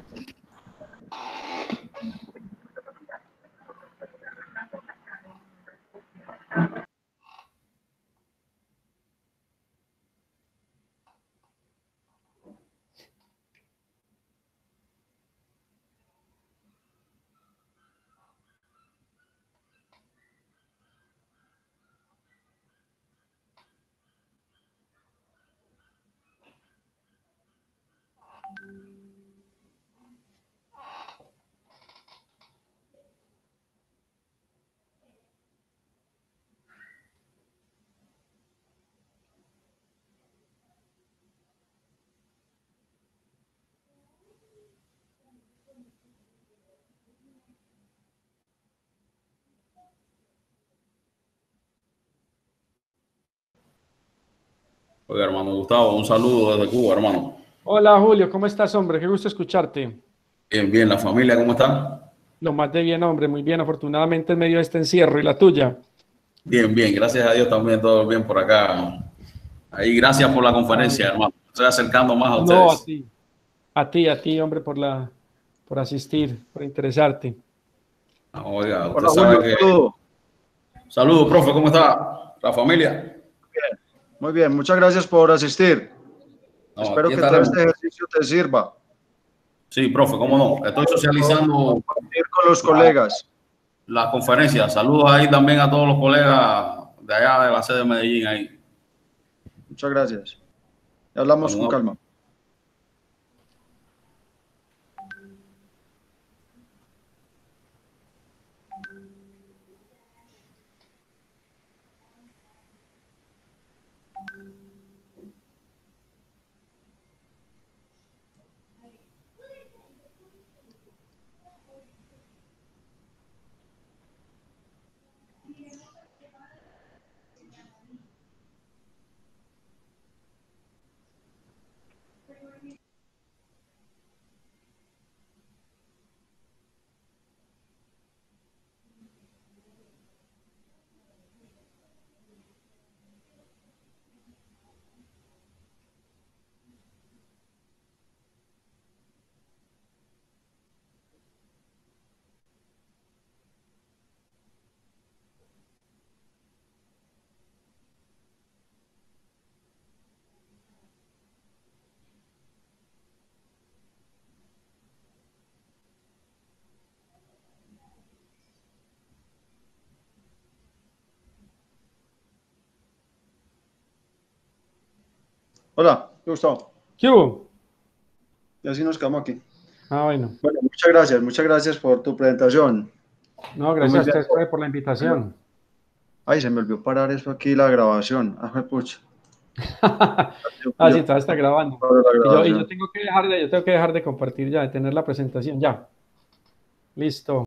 Oiga, hermano Gustavo, un saludo desde Cuba, hermano. Hola, Julio, ¿cómo estás, hombre? Qué gusto escucharte. Bien, bien, la familia, ¿cómo está? Lo más de bien, hombre, muy bien, afortunadamente en medio de este encierro. ¿Y la tuya? Bien, bien, gracias a Dios también, todo bien por acá. Ahí, gracias por la conferencia, hermano. Estoy acercando más a ustedes. a ti, a ti, hombre, por, la, por asistir, por interesarte. Ah, oiga, Hola, sabe Saludos, profe, ¿cómo está la familia? Bien. Muy bien, muchas gracias por asistir. Espero que este ejercicio te sirva. Sí, profe, cómo no. Estoy socializando. con los colegas. La conferencia. Saludos ahí también a todos los colegas de allá de la sede de Medellín. Ahí. Muchas gracias. hablamos con calma. Hola, Gustavo. ¿Qué hubo? Y así nos quedamos aquí. Ah, bueno. Bueno, muchas gracias, muchas gracias por tu presentación. No, gracias a pues, por, la invitación. Ay, se me olvidó parar eso aquí, la grabación. Ah, pucha. [LAUGHS] ah, sí, todavía está grabando. Y yo, tengo que dejar de, yo tengo que dejar de compartir ya, de tener la presentación, ya. Listo.